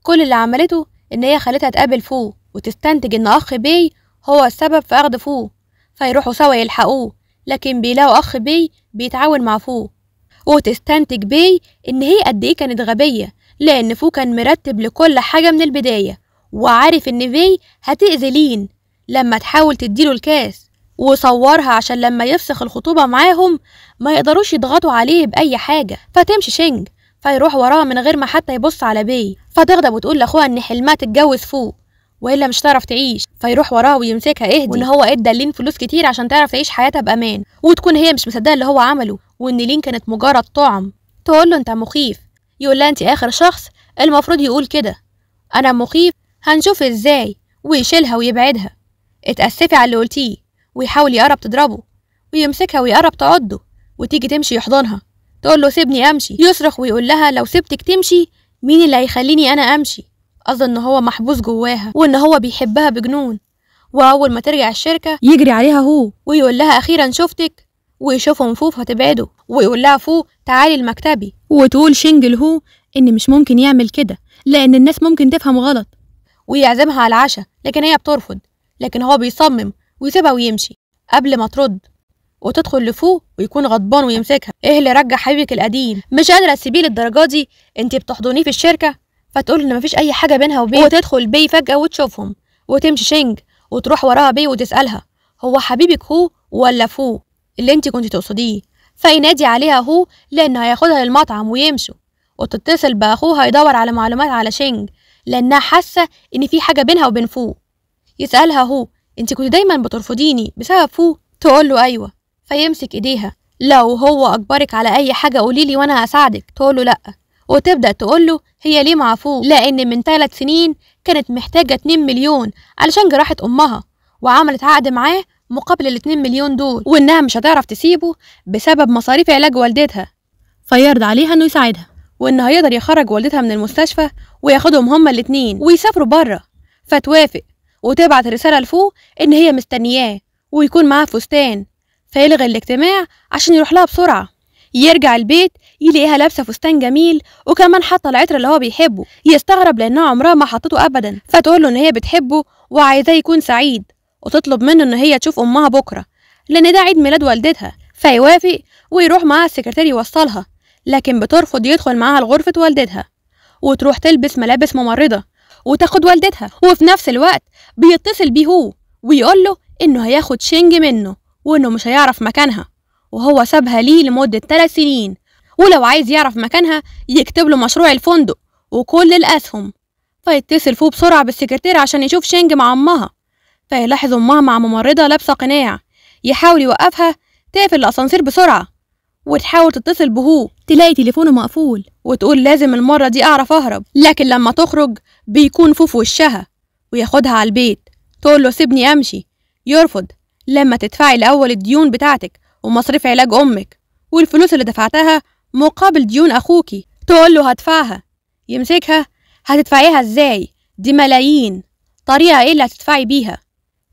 كل اللي عملته إن هي خلتها تقابل فو وتستنتج إن أخ بي هو السبب في أخذ فو فيروحوا سوا يلحقوه لكن بيلاقوا أخ بي بيتعاون مع فو وتستنتج بي إن هي قد إيه كانت غبية لأن فو كان مرتب لكل حاجة من البداية وعارف إن بي هتأذي لين لما تحاول تديله الكاس وصورها عشان لما يفسخ الخطوبة معاهم ما يقدروش يضغطوا عليه بأي حاجة فتمشي شنج فيروح وراها من غير ما حتى يبص على بي فتغضب وتقول لاخوها ان حلمها تتجوز فوق والا مش هتعرف تعيش فيروح وراها ويمسكها اهدي وان هو ادى لين فلوس كتير عشان تعرف تعيش حياتها بامان وتكون هي مش مصدقه اللي هو عمله وان لين كانت مجرد طعم تقول له انت مخيف يقول لها انت اخر شخص المفروض يقول كده انا مخيف هنشوف ازاي ويشيلها ويبعدها اتاسفي على اللي قلتيه ويحاول يقرب تضربه ويمسكها ويقرب تعضه وتيجي تمشي يحضنها تقول له سيبني امشي يصرخ ويقول لها لو سبتك تمشي مين اللي هيخليني انا امشي اظن ان هو محبوس جواها وان هو بيحبها بجنون واول ما ترجع الشركه يجري عليها هو ويقول لها اخيرا شفتك ويشوفهم فوف هتبعده ويقول لها فو تعالي لمكتبي وتقول شينجل هو ان مش ممكن يعمل كده لان الناس ممكن تفهم غلط ويعزمها على العشاء لكن هي بترفض لكن هو بيصمم ويسيبها ويمشي قبل ما ترد وتدخل لفوق ويكون غضبان ويمسكها ايه اللي رجع حبيبك القديم مش قادره تسيبيه للدرجه دي انت بتحضنيه في الشركه فتقول ان مفيش اي حاجه بينها وبين وتدخل بيه فجاه وتشوفهم وتمشي شنج وتروح وراها بيه وتسالها هو حبيبك هو ولا فوق اللي انت كنت تقصديه فينادي عليها هو لان هياخدها للمطعم ويمشوا وتتصل باخوها يدور على معلومات على شنج لانها حاسه ان في حاجه بينها وبين فوق يسالها هو انت كنت دايما بترفضيني بسبب فو تقول له ايوه فيمسك ايديها لو هو اجبرك على اي حاجه قوليلي وانا هساعدك تقول له لا وتبدا تقول له هي ليه مع فو لان من ثلاث سنين كانت محتاجه 2 مليون علشان جراحه امها وعملت عقد معاه مقابل ال مليون دول وانها مش هتعرف تسيبه بسبب مصاريف علاج والدتها فيرد عليها انه يساعدها وان هيقدر يخرج والدتها من المستشفى وياخدهم هما الاتنين ويسافروا بره فتوافق وتبعت رسالة لفوق إن هي مستنياه ويكون معاه فستان فيلغي الاجتماع عشان يروح لها بسرعة يرجع البيت يلاقيها لابسة فستان جميل وكمان حاطة العطر اللي هو بيحبه يستغرب لأنها عمرها ما حطته أبدا فتقول له إن هي بتحبه وعايزاه يكون سعيد وتطلب منه إن هي تشوف أمها بكرة لأن ده عيد ميلاد والدتها فيوافق ويروح معاها السكرتير يوصلها لكن بترفض يدخل معاها لغرفة والدتها وتروح تلبس ملابس ممرضة وتاخد والدتها وفي نفس الوقت بيتصل بيه هو ويقول له انه هياخد شينج منه وانه مش هيعرف مكانها وهو سابها ليه لمدة 3 سنين ولو عايز يعرف مكانها يكتب له مشروع الفندق وكل الأسهم فيتصل فوق بسرعة بالسكرتير عشان يشوف شينج مع أمها فيلاحظ أمها مع ممرضة لابسة قناع يحاول يوقفها تقفل الأسانسير بسرعة وتحاول تتصل بهو تلاقي تليفونه مقفول وتقول لازم المرة دي أعرف أهرب لكن لما تخرج بيكون فوف وشها وياخدها على البيت تقول له سيبني أمشي يرفض لما تدفعي الأول الديون بتاعتك ومصاريف علاج أمك والفلوس اللي دفعتها مقابل ديون أخوكي تقول له هدفعها يمسكها هتدفعيها إزاي دي ملايين طريقة إيه اللي هتدفعي بيها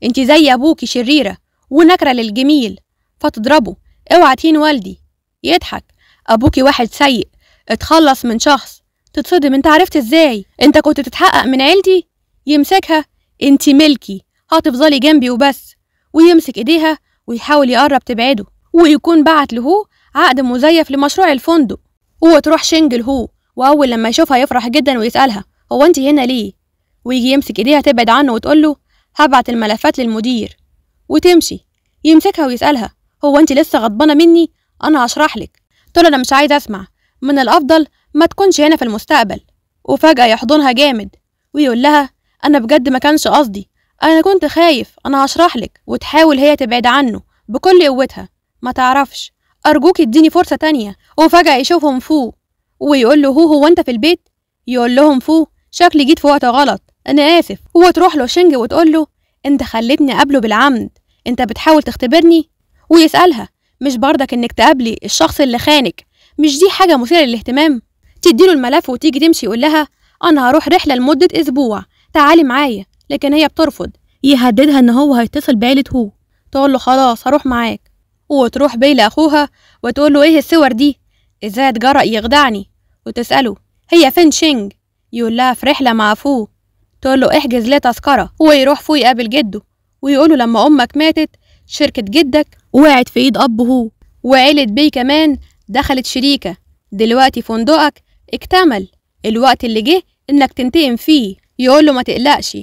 انت زي أبوكي شريرة ونكرة للجميل فتضربه اوعى تهين والدي يضحك ابوكي واحد سيء اتخلص من شخص تتصدم انت عرفت ازاي انت كنت تتحقق من عيلتي يمسكها انت ملكي هتفضلي جنبي وبس ويمسك ايديها ويحاول يقرب تبعده ويكون بعت لهو عقد مزيف لمشروع الفندق وتروح شنج لهو واول لما يشوفها يفرح جدا ويسالها هو انت هنا ليه ويجي يمسك ايديها تبعد عنه وتقول له هبعت الملفات للمدير وتمشي يمسكها ويسالها هو انت لسه غضبانه مني أنا هشرح لك تقول أنا مش عايزة أسمع من الأفضل ما تكونش هنا في المستقبل وفجأة يحضنها جامد ويقول لها أنا بجد ما كانش قصدي أنا كنت خايف أنا هشرح لك وتحاول هي تبعد عنه بكل قوتها ما تعرفش أرجوك اديني فرصة تانية وفجأة يشوفهم فوق ويقول له هو هو أنت في البيت يقول لهم فوق شكلي جيت في وقت غلط أنا آسف وتروح له شنج وتقول له أنت خليتني أقابله بالعمد أنت بتحاول تختبرني ويسألها مش برضك انك تقابلي الشخص اللي خانك مش دي حاجه مثيره للاهتمام تديله الملف وتيجي تمشي يقول لها انا هروح رحله لمده اسبوع تعالي معايا لكن هي بترفض يهددها ان هو هيتصل بعيلة هو تقول له خلاص هروح معاك وتروح بيه لاخوها وتقول له ايه الصور دي ازاي اتجرأ يخدعني وتسأله هي فين شينج يقول لها في رحلة مع فو تقول له احجز ليه تذكرة ويروح فو يقابل جده له لما أمك ماتت شركة جدك وقعت في ايد أب هو وعيلة بي كمان دخلت شريكة دلوقتي فندقك اكتمل الوقت اللي جه إنك تنتقم فيه له ما تقلقش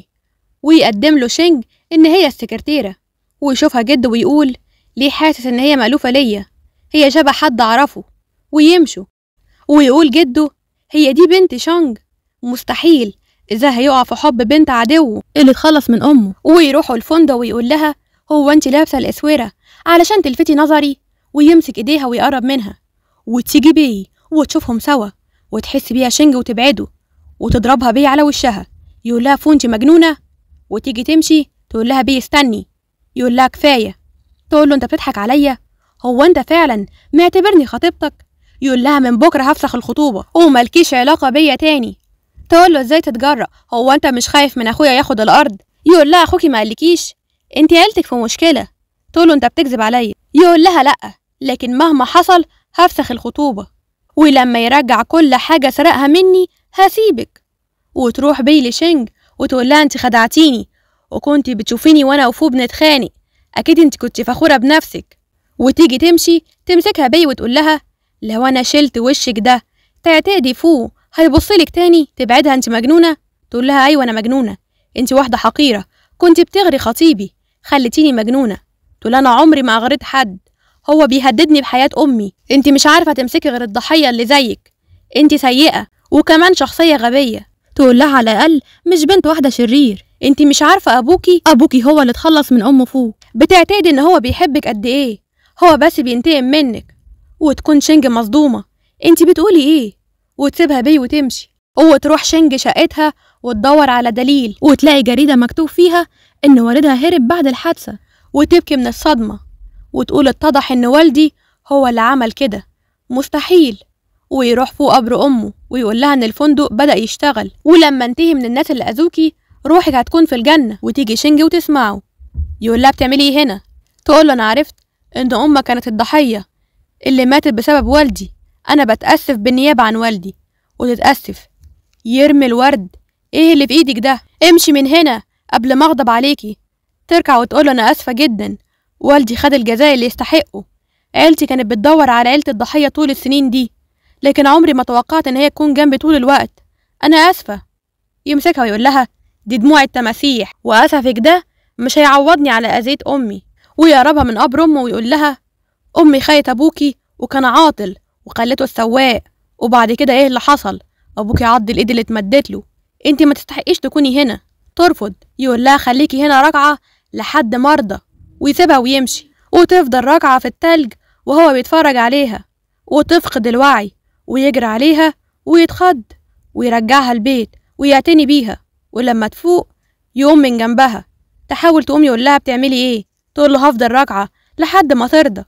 ويقدم له شنج إن هي السكرتيرة ويشوفها جد ويقول ليه حاسس إن هي مألوفة ليا هي شبه حد أعرفه ويمشوا ويقول جده هي دي بنت شانج مستحيل إذا هيقع في حب بنت عدوه اللي اتخلص من أمه ويروحوا الفندق ويقول لها هو انت لابسه الاسوره علشان تلفتي نظري ويمسك ايديها ويقرب منها وتيجي بيه وتشوفهم سوا وتحس بيها شنج وتبعده وتضربها بيه على وشها يقول لها فونتي مجنونه وتيجي تمشي تقول لها بيه استني يقول لها كفايه تقول له انت بتضحك عليا هو انت فعلا معتبرني خطيبتك يقول لها من بكره هفسخ الخطوبه ومالكيش علاقه بيا تاني تقول له ازاي تتجرأ هو انت مش خايف من اخويا ياخد الارض يقول لها اخوكي مالكيش انت عيلتك في مشكله تقول له انت بتكذب عليا يقول لها لا لكن مهما حصل هفسخ الخطوبه ولما يرجع كل حاجه سرقها مني هسيبك وتروح بيه لشينج وتقول لها انت خدعتيني وكنتي بتشوفيني وانا وفو بنتخانق اكيد انت كنت فخوره بنفسك وتيجي تمشي تمسكها بي وتقول لها لو انا شلت وشك ده تعتادي فوق هيبصلك تاني تبعدها انت مجنونه تقول لها ايوه انا مجنونه انت واحده حقيره كنت بتغري خطيبي خلتيني مجنونة تقول أنا عمري ما أغرض حد هو بيهددني بحياة أمي أنت مش عارفة تمسكي غير الضحية اللي زيك أنت سيئة وكمان شخصية غبية تقول لها على الأقل مش بنت واحدة شرير أنت مش عارفة أبوكي أبوكي هو اللي اتخلص من أمه فوق بتعتقد إن هو بيحبك قد إيه هو بس بينتقم منك وتكون شنج مصدومة أنت بتقولي إيه وتسيبها بي وتمشي وتروح شنج شقتها وتدور على دليل وتلاقي جريدة مكتوب فيها إن والدها هرب بعد الحادثة وتبكي من الصدمة وتقول اتضح إن والدي هو اللي عمل كده مستحيل ويروح فوق قبر أمه ويقول لها إن الفندق بدأ يشتغل ولما انتهي من الناس اللي أذوكي روحك هتكون في الجنة وتيجي شنجي وتسمعه يقول لها بتعملي ايه هنا تقول له أنا عرفت إن أمك كانت الضحية اللي ماتت بسبب والدي أنا بتأسف بالنيابة عن والدي وتتأسف يرمي الورد ايه اللي في ايدك ده امشي من هنا قبل ما أغضب عليكي تركع وتقول أنا آسفة جدا والدي خد الجزاء اللي يستحقه عيلتي كانت بتدور على عيلة الضحية طول السنين دي لكن عمري ما توقعت إن هي تكون جنبي طول الوقت أنا آسفة يمسكها ويقول لها دي دموع التماسيح وأسفك ده مش هيعوضني على أذية أمي ويقربها من قبر أمه ويقول لها أمي خايت أبوكي وكان عاطل وخلته السواق وبعد كده إيه اللي حصل أبوكي عض الإيد اللي اتمدت له أنت ما تستحقيش تكوني هنا ترفض يقول لها خليكي هنا راكعة لحد ما ارضى ويسيبها ويمشي وتفضل راكعة في التلج وهو بيتفرج عليها وتفقد الوعي ويجري عليها ويتخض ويرجعها البيت ويعتني بيها ولما تفوق يقوم من جنبها تحاول تقوم يقول لها بتعملي ايه تقول له هفضل راكعة لحد ما ترضى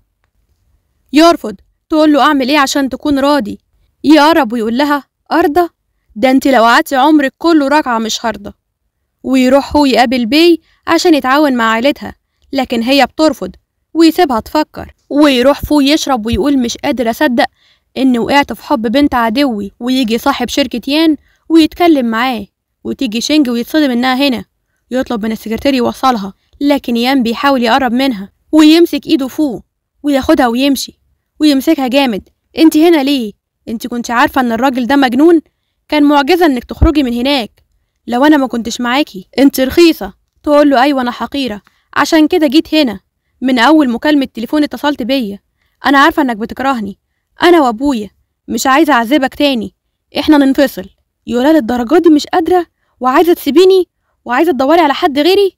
يرفض تقول له اعمل ايه عشان تكون راضي يقرب ويقول لها ارضى ده انت لو قعدتي عمرك كله راكعة مش هرضى ويروح هو يقابل بي عشان يتعاون مع عيلتها لكن هي بترفض ويسيبها تفكر ويروح فوق يشرب ويقول مش قادر أصدق إني وقعت في حب بنت عدوي ويجي صاحب شركة يان ويتكلم معاه وتيجي شينج ويتصدم إنها هنا يطلب من السكرتير يوصلها لكن يان بيحاول يقرب منها ويمسك إيده فوق وياخدها ويمشي ويمسكها جامد انت هنا ليه انت كنت عارفة ان الراجل ده مجنون كان معجزة انك تخرجي من هناك لو أنا ما كنتش معاكي أنت رخيصة تقول له أيوة أنا حقيرة عشان كده جيت هنا من أول مكالمة تليفون اتصلت بيا أنا عارفة إنك بتكرهني أنا وأبويا مش عايزة أعذبك تاني إحنا ننفصل يقولها للدرجة دي مش قادرة وعايزة تسيبيني وعايزة تدوري على حد غيري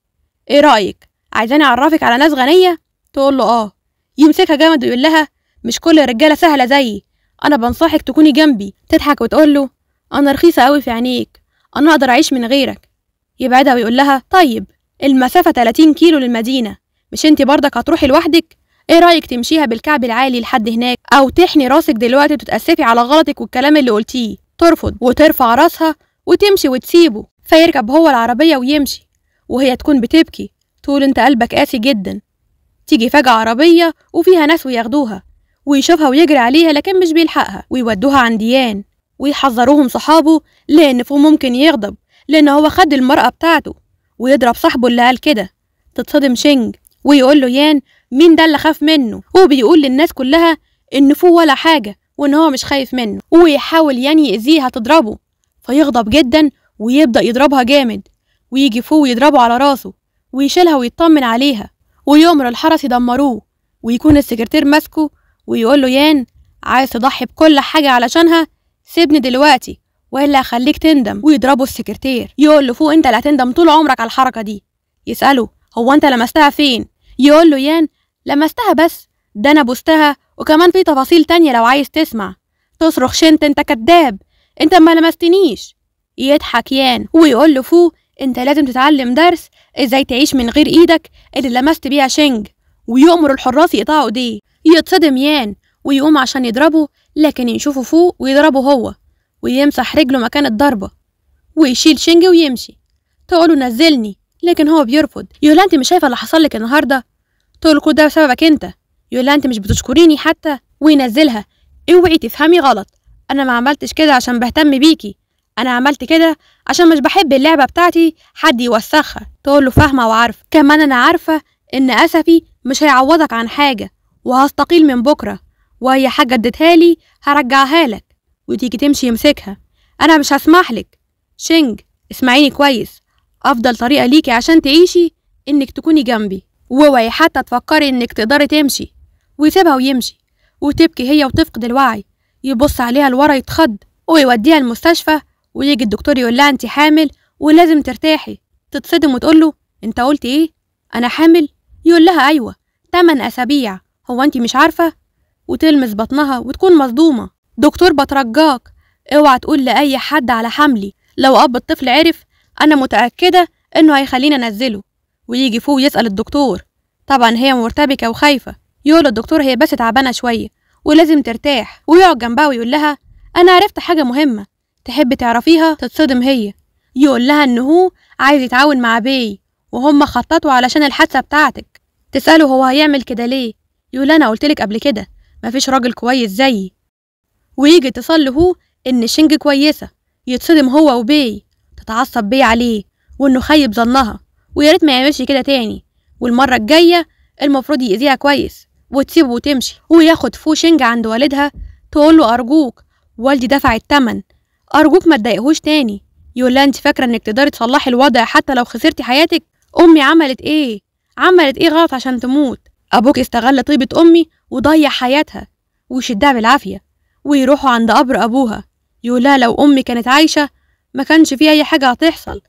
إيه رأيك عايزاني أعرفك على ناس غنية تقول له آه يمسكها جامد ويقول لها مش كل الرجالة سهلة زيي أنا بنصحك تكوني جنبي تضحك وتقول له أنا رخيصة أوي في عينيك أنا أقدر أعيش من غيرك يبعدها ويقول لها طيب المسافة 30 كيلو للمدينة مش انت برضك هتروحي لوحدك ايه رايك تمشيها بالكعب العالي لحد هناك او تحني راسك دلوقتي وتتاسفي على غلطك والكلام اللي قلتيه ترفض وترفع راسها وتمشي وتسيبه فيركب هو العربيه ويمشي وهي تكون بتبكي تقول انت قلبك قاسي جدا تيجي فجأة عربية وفيها ناس وياخدوها ويشوفها ويجري عليها لكن مش بيلحقها ويودوها عند ديان ويحذروهم صحابه لأن لأنفه ممكن يغضب لأن هو خد المرأة بتاعته ويضرب صاحبه اللي قال كده تتصدم شينج ويقول له يان مين ده اللي خاف منه وبيقول للناس كلها إن فوه ولا حاجة وإن هو مش خايف منه ويحاول يان يعني يأذيها تضربه فيغضب جدا ويبدأ يضربها جامد ويجي فوه ويضربه على راسه ويشيلها ويطمن عليها ويؤمر الحرس يدمروه ويكون السكرتير ماسكه ويقول له يان عايز تضحي بكل حاجة علشانها سيبني دلوقتي والا هخليك تندم ويضربوا السكرتير يقول له فوق انت اللي هتندم طول عمرك على الحركه دي يساله هو انت لمستها فين يقول له يان لمستها بس ده انا بوستها وكمان في تفاصيل تانية لو عايز تسمع تصرخ شنت انت كداب انت ما لمستنيش يضحك يان ويقول له فو انت لازم تتعلم درس ازاي تعيش من غير ايدك اللي لمست بيها شنج ويؤمر الحراس يقطعوا ايديه يتصدم يان ويقوم عشان يضربه لكن يشوفه فوق ويضربه هو ويمسح رجله مكان الضربة ويشيل شينجي ويمشي تقوله نزلني لكن هو بيرفض يقول انت مش شايفه اللي حصل لك النهارده تقول كل ده بسببك انت يقول انت مش بتشكريني حتى وينزلها اوعي تفهمي غلط انا ما عملتش كده عشان بهتم بيكي انا عملت كده عشان مش بحب اللعبه بتاعتي حد يوسخها تقول له فاهمه وعارفه كمان انا عارفه ان اسفي مش هيعوضك عن حاجه وهستقيل من بكره وهي حاجة اديتها لي هرجعها لك وتيجي تمشي يمسكها أنا مش هسمحلك شينج اسمعيني كويس أفضل طريقة ليكي عشان تعيشي إنك تكوني جنبي واوعي حتى تفكري إنك تقدري تمشي ويسيبها ويمشي وتبكي هي وتفقد الوعي يبص عليها لورا يتخض ويوديها المستشفى ويجي الدكتور يقول لها انت حامل ولازم ترتاحي تتصدم وتقول له انت قلت ايه انا حامل يقول لها ايوه تمن اسابيع هو انت مش عارفه وتلمس بطنها وتكون مصدومة دكتور بترجاك اوعى تقول لأي حد على حملي لو أب الطفل عرف أنا متأكدة إنه هيخليني أنزله ويجي فوق يسأل الدكتور طبعا هي مرتبكة وخايفة يقول الدكتور هي بس تعبانة شوية ولازم ترتاح ويقعد جنبها ويقول لها أنا عرفت حاجة مهمة تحب تعرفيها تتصدم هي يقول لها إن هو عايز يتعاون مع بي وهم خططوا علشان الحادثة بتاعتك تسأله هو هيعمل كده ليه يقول أنا قلتلك قبل كده مفيش راجل كويس زيي ويجي اتصال له إن شينج كويسة يتصدم هو وبي تتعصب بي عليه وإنه خيب ظنها وياريت ما يعملش كده تاني والمرة الجاية المفروض يأذيها كويس وتسيبه وتمشي وياخد فو شينج عند والدها تقوله أرجوك والدي دفع التمن أرجوك ما تضايقهوش تاني يقولها انت فاكرة انك تقدري تصلحي الوضع حتى لو خسرتي حياتك أمي عملت ايه عملت ايه غلط عشان تموت أبوك استغل طيبة أمي وضيع حياتها ويشدها بالعافية ويروحوا عند قبر أبوها يقولها لو أمي كانت عايشة ما كانش في أي حاجة هتحصل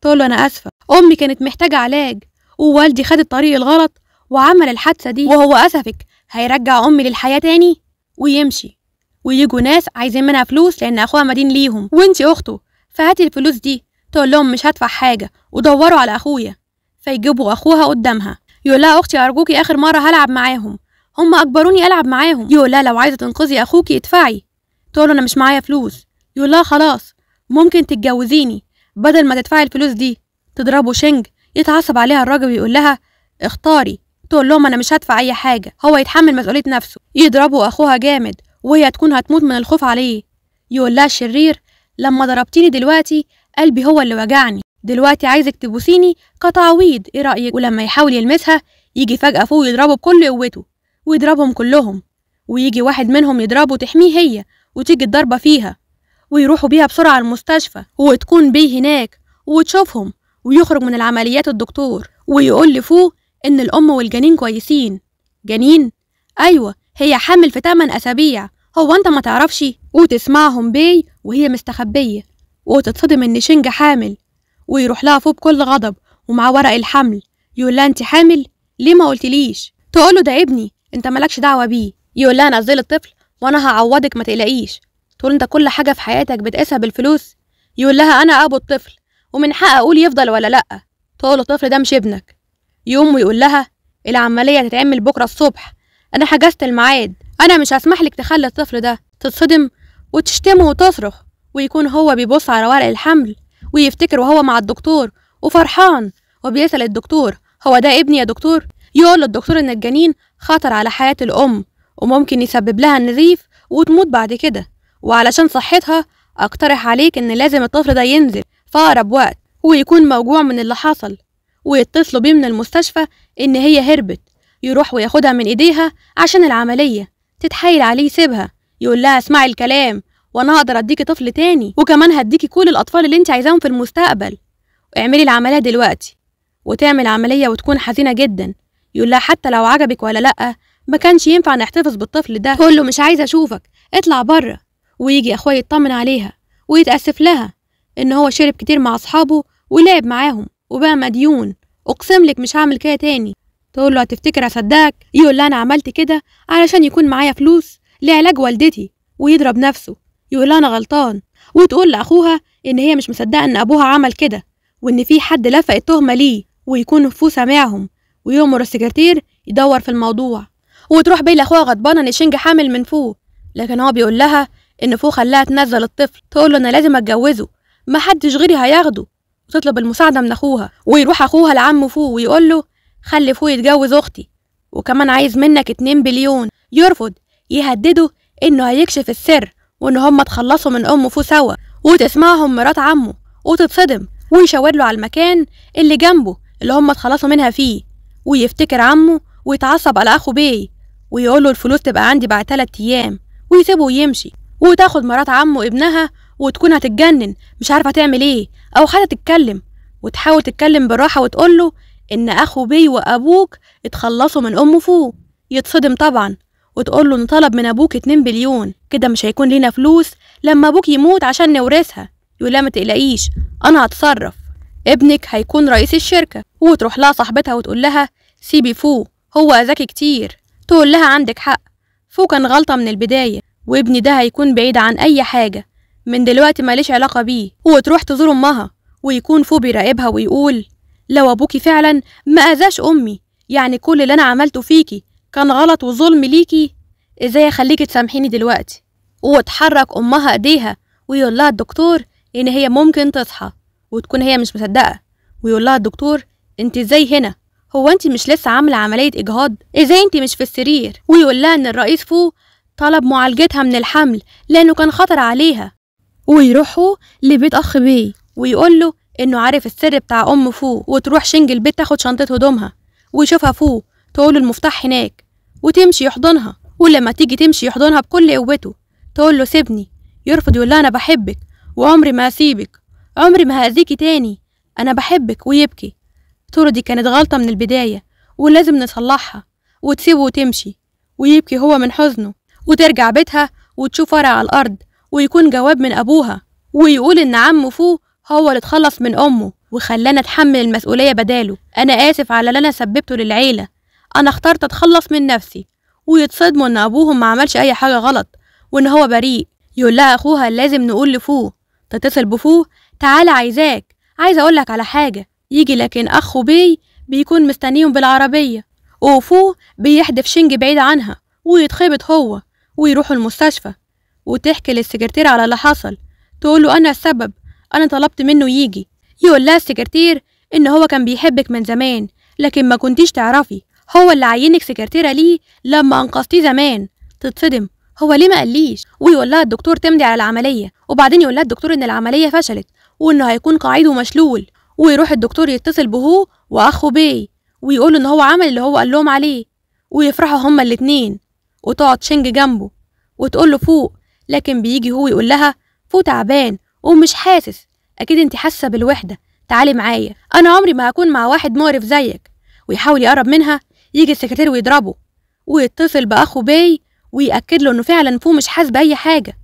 تقول أنا آسفة أمي كانت محتاجة علاج ووالدي خد الطريق الغلط وعمل الحادثة دي وهو أسفك هيرجع أمي للحياة تاني ويمشي ويجوا ناس عايزين منها فلوس لأن أخوها مدين ليهم وأنتي أخته فهاتي الفلوس دي تقول لهم مش هدفع حاجة ودوروا على أخويا فيجيبوا أخوها قدامها يقول لها أختي أرجوكي آخر مرة هلعب معاهم هم أجبروني ألعب معاهم يقول لها لو عايزة تنقذي أخوكي ادفعي تقول أنا مش معايا فلوس يقول لها خلاص ممكن تتجوزيني بدل ما تدفعي الفلوس دي تضربه شنج يتعصب عليها الراجل ويقول لها اختاري تقول لهم انا مش هدفع اي حاجه هو يتحمل مسؤوليه نفسه يضربه اخوها جامد وهي تكون هتموت من الخوف عليه يقول لها الشرير لما ضربتيني دلوقتي قلبي هو اللي وجعني دلوقتي عايزك تبوسيني كتعويض ايه رايك ولما يحاول يلمسها يجي فجاه فوق يضربه بكل قوته ويضربهم كلهم ويجي واحد منهم يضربه تحميه هي وتيجي الضربه فيها ويروحوا بيها بسرعه المستشفى وتكون بيه هناك وتشوفهم ويخرج من العمليات الدكتور ويقول لفوق ان الام والجنين كويسين جنين ايوه هي حامل في 8 اسابيع هو انت ما تعرفش وتسمعهم بي وهي مستخبيه وتتصدم ان شنج حامل ويروح لها فوق بكل غضب ومع ورق الحمل يقول لها انت حامل ليه ما قلتليش تقول له ده ابني انت مالكش دعوه بيه يقول لها انا ازاي الطفل وانا هعوضك ما تقلقيش تقول انت كل حاجه في حياتك بتقيسها بالفلوس يقول لها انا ابو الطفل ومن حق اقول يفضل ولا لا تقول له الطفل ده مش ابنك يقوم ويقول لها العمليه هتتعمل بكره الصبح انا حجزت الميعاد انا مش هسمح لك تخلي الطفل ده تتصدم وتشتمه وتصرخ ويكون هو بيبص على ورق الحمل ويفتكر وهو مع الدكتور وفرحان وبيسأل الدكتور هو ده ابني يا دكتور يقول للدكتور إن الجنين خطر على حياة الأم وممكن يسبب لها النزيف وتموت بعد كده وعلشان صحتها أقترح عليك إن لازم الطفل ده ينزل في أقرب وقت ويكون موجوع من اللي حصل ويتصلوا بيه من المستشفى إن هي هربت يروح وياخدها من إيديها عشان العملية تتحايل عليه يسيبها يقول لها اسمعي الكلام وانا هقدر اديكي طفل تاني وكمان هديكي كل الاطفال اللي انت عايزاهم في المستقبل اعملي العمليه دلوقتي وتعمل عمليه وتكون حزينه جدا يقول لها حتى لو عجبك ولا لا ما كانش ينفع نحتفظ بالطفل ده تقول له مش عايزه اشوفك اطلع بره ويجي اخويا يطمن عليها ويتاسف لها ان هو شرب كتير مع اصحابه ولعب معاهم وبقى مديون اقسم لك مش هعمل كده تاني تقول له هتفتكر اصدقك يقول لها انا عملت كده علشان يكون معايا فلوس لعلاج والدتي ويضرب نفسه يقول أنا غلطان وتقول لأخوها إن هي مش مصدقة إن أبوها عمل كده وإن في حد لفق التهمة ليه ويكون نفوه سامعهم ويأمر السكرتير يدور في الموضوع وتروح بيه لأخوها غضبانة إن شينج حامل من فوق لكن هو بيقول لها إن فوق خلاها تنزل الطفل تقول له أنا لازم أتجوزه محدش غيري هياخده وتطلب المساعدة من أخوها ويروح أخوها لعم فوق ويقول له خلي فوق يتجوز أختي وكمان عايز منك اتنين بليون يرفض يهدده إنه هيكشف السر وإن هما اتخلصوا من أم فو سوا وتسمعهم مرات عمه وتتصدم ويشاور له على المكان اللي جنبه اللي هما اتخلصوا منها فيه ويفتكر عمه ويتعصب على أخو بيه ويقول له الفلوس تبقى عندي بعد تلات أيام ويسيبه ويمشي وتاخد مرات عمه ابنها وتكون هتتجنن مش عارفة تعمل ايه أو حتى تتكلم وتحاول تتكلم بالراحة وتقوله إن أخو بيه وأبوك اتخلصوا من أمه فوق يتصدم طبعا وتقول له ان طلب من ابوك 2 بليون كده مش هيكون لينا فلوس لما ابوك يموت عشان نورثها يقول لها ما تقلقيش انا هتصرف ابنك هيكون رئيس الشركه وتروح لها صاحبتها وتقول لها سيبي فو هو ذكي كتير تقول لها عندك حق فو كان غلطه من البدايه وابني ده هيكون بعيد عن اي حاجه من دلوقتي ماليش علاقه بيه وتروح تزور امها ويكون فو بيراقبها ويقول لو ابوكي فعلا ما اذاش امي يعني كل اللي انا عملته فيكي كان غلط وظلم ليكي ازاي اخليكي تسامحيني دلوقتي وتحرك امها ايديها ويقول لها الدكتور ان هي ممكن تصحى وتكون هي مش مصدقه ويقول لها الدكتور انت ازاي هنا هو انت مش لسه عامله عمليه اجهاض ازاي انت مش في السرير ويقول لها ان الرئيس فو طلب معالجتها من الحمل لانه كان خطر عليها ويروحوا لبيت اخ بيه ويقول له انه عارف السر بتاع ام فو وتروح شنج البيت تاخد شنطه هدومها ويشوفها فو تقول المفتاح هناك وتمشي يحضنها ولما تيجي تمشي يحضنها بكل قوته تقول له سيبني يرفض يقول لها أنا بحبك وعمري ما أسيبك عمري ما هأذيكي تاني أنا بحبك ويبكي تقول دي كانت غلطة من البداية ولازم نصلحها وتسيبه وتمشي ويبكي هو من حزنه وترجع بيتها وتشوف ورع على الأرض ويكون جواب من أبوها ويقول إن عمه فوق هو اللي اتخلص من أمه وخلانا اتحمل المسؤولية بداله أنا آسف على اللي أنا سببته للعيلة أنا اخترت أتخلص من نفسي ويتصدموا إن أبوهم ما عملش أي حاجة غلط وإن هو بريء يقول لها أخوها لازم نقول لفوه تتصل بفوه تعالى عايزاك عايز أقولك على حاجة يجي لكن أخو بي بيكون مستنيهم بالعربية وفوه بيحدف شنج بعيد عنها ويتخبط هو ويروحوا المستشفى وتحكي للسكرتير على اللي حصل تقوله أنا السبب أنا طلبت منه يجي يقول لها السكرتير إن هو كان بيحبك من زمان لكن ما كنتيش تعرفي هو اللي عينك سكرتيرة ليه لما أنقذتيه زمان تتصدم هو ليه ما قاليش ويقول لها الدكتور تمضي على العملية وبعدين يقول لها الدكتور إن العملية فشلت وإنه هيكون قاعد ومشلول ويروح الدكتور يتصل بهو وأخو بيه ويقول إن هو عمل اللي هو قال لهم عليه ويفرحوا هما الاتنين وتقعد شنج جنبه وتقول له فوق لكن بيجي هو يقول لها فوق تعبان ومش حاسس أكيد أنت حاسة بالوحدة تعالي معايا أنا عمري ما هكون مع واحد مقرف زيك ويحاول يقرب منها يجي السكرتير ويضربه ويتصل باخو باي ويأكد له انه فعلا فو مش حاس بأي حاجه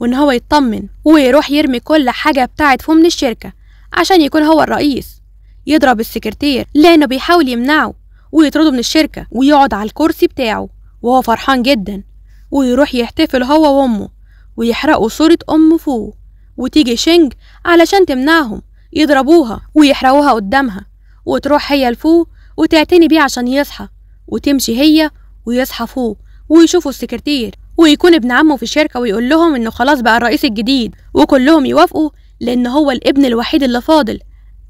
وان هو يطمن ويروح يرمي كل حاجه بتاعت فو من الشركه عشان يكون هو الرئيس يضرب السكرتير لانه بيحاول يمنعه ويطرده من الشركه ويقعد على الكرسي بتاعه وهو فرحان جدا ويروح يحتفل هو وامه ويحرقوا صوره ام فو وتيجي شينج علشان تمنعهم يضربوها ويحرقوها قدامها وتروح هي لفو وتعتني بيه عشان يصحى وتمشي هي ويصحى فوق ويشوفوا السكرتير ويكون ابن عمه في الشركة ويقول لهم انه خلاص بقى الرئيس الجديد وكلهم يوافقوا لان هو الابن الوحيد اللي فاضل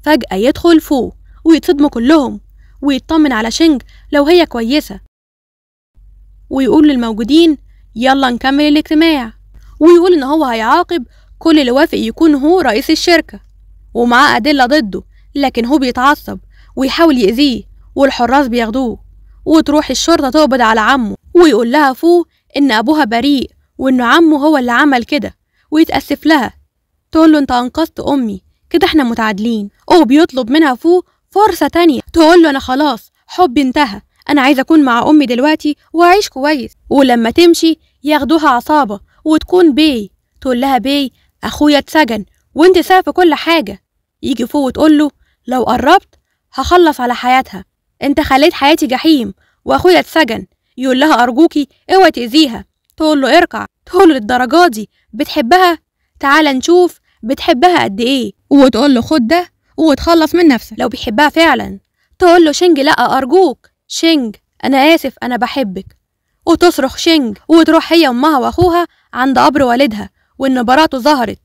فجأة يدخل فوق ويتصدموا كلهم ويطمن على شينج لو هي كويسة ويقول للموجودين يلا نكمل الاجتماع ويقول ان هو هيعاقب كل اللي وافق يكون هو رئيس الشركة ومعاه أدلة ضده لكن هو بيتعصب ويحاول يأذيه والحراس بياخدوه وتروح الشرطة تقبض على عمه ويقول لها فوق إن أبوها بريء وإن عمه هو اللي عمل كده ويتأسف لها تقول له أنت أنقذت أمي كده إحنا متعادلين أو بيطلب منها فوق فرصة تانية تقول له أنا خلاص حبي انتهى أنا عايزة أكون مع أمي دلوقتي وأعيش كويس ولما تمشي ياخدوها عصابة وتكون بي تقول لها بي أخويا اتسجن وأنت سايفة كل حاجة يجي فوق وتقول له لو قربت هخلص على حياتها انت خليت حياتي جحيم واخويا اتسجن يقول لها ارجوكي اوعي تاذيها تقول له اركع تقول له للدرجه دي بتحبها تعال نشوف بتحبها قد ايه وتقول له خد ده وتخلص من نفسك لو بيحبها فعلا تقول له شنج لا ارجوك شنج انا اسف انا بحبك وتصرخ شنج وتروح هي امها واخوها عند قبر والدها وان براته ظهرت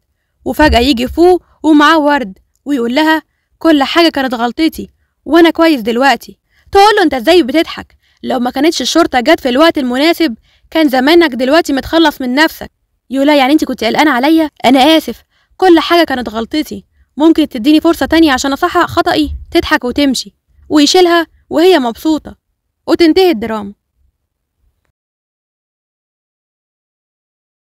وفجاه يجي فوق ومعاه ورد ويقول لها كل حاجه كانت غلطتي وانا كويس دلوقتي تقول له انت ازاي بتضحك لو ما كانتش الشرطه جت في الوقت المناسب كان زمانك دلوقتي متخلص من نفسك يقولها يعني انت كنت قلقانه عليا انا اسف كل حاجه كانت غلطتي ممكن تديني فرصه تانية عشان اصحح خطأي تضحك وتمشي ويشيلها وهي مبسوطه وتنتهي الدراما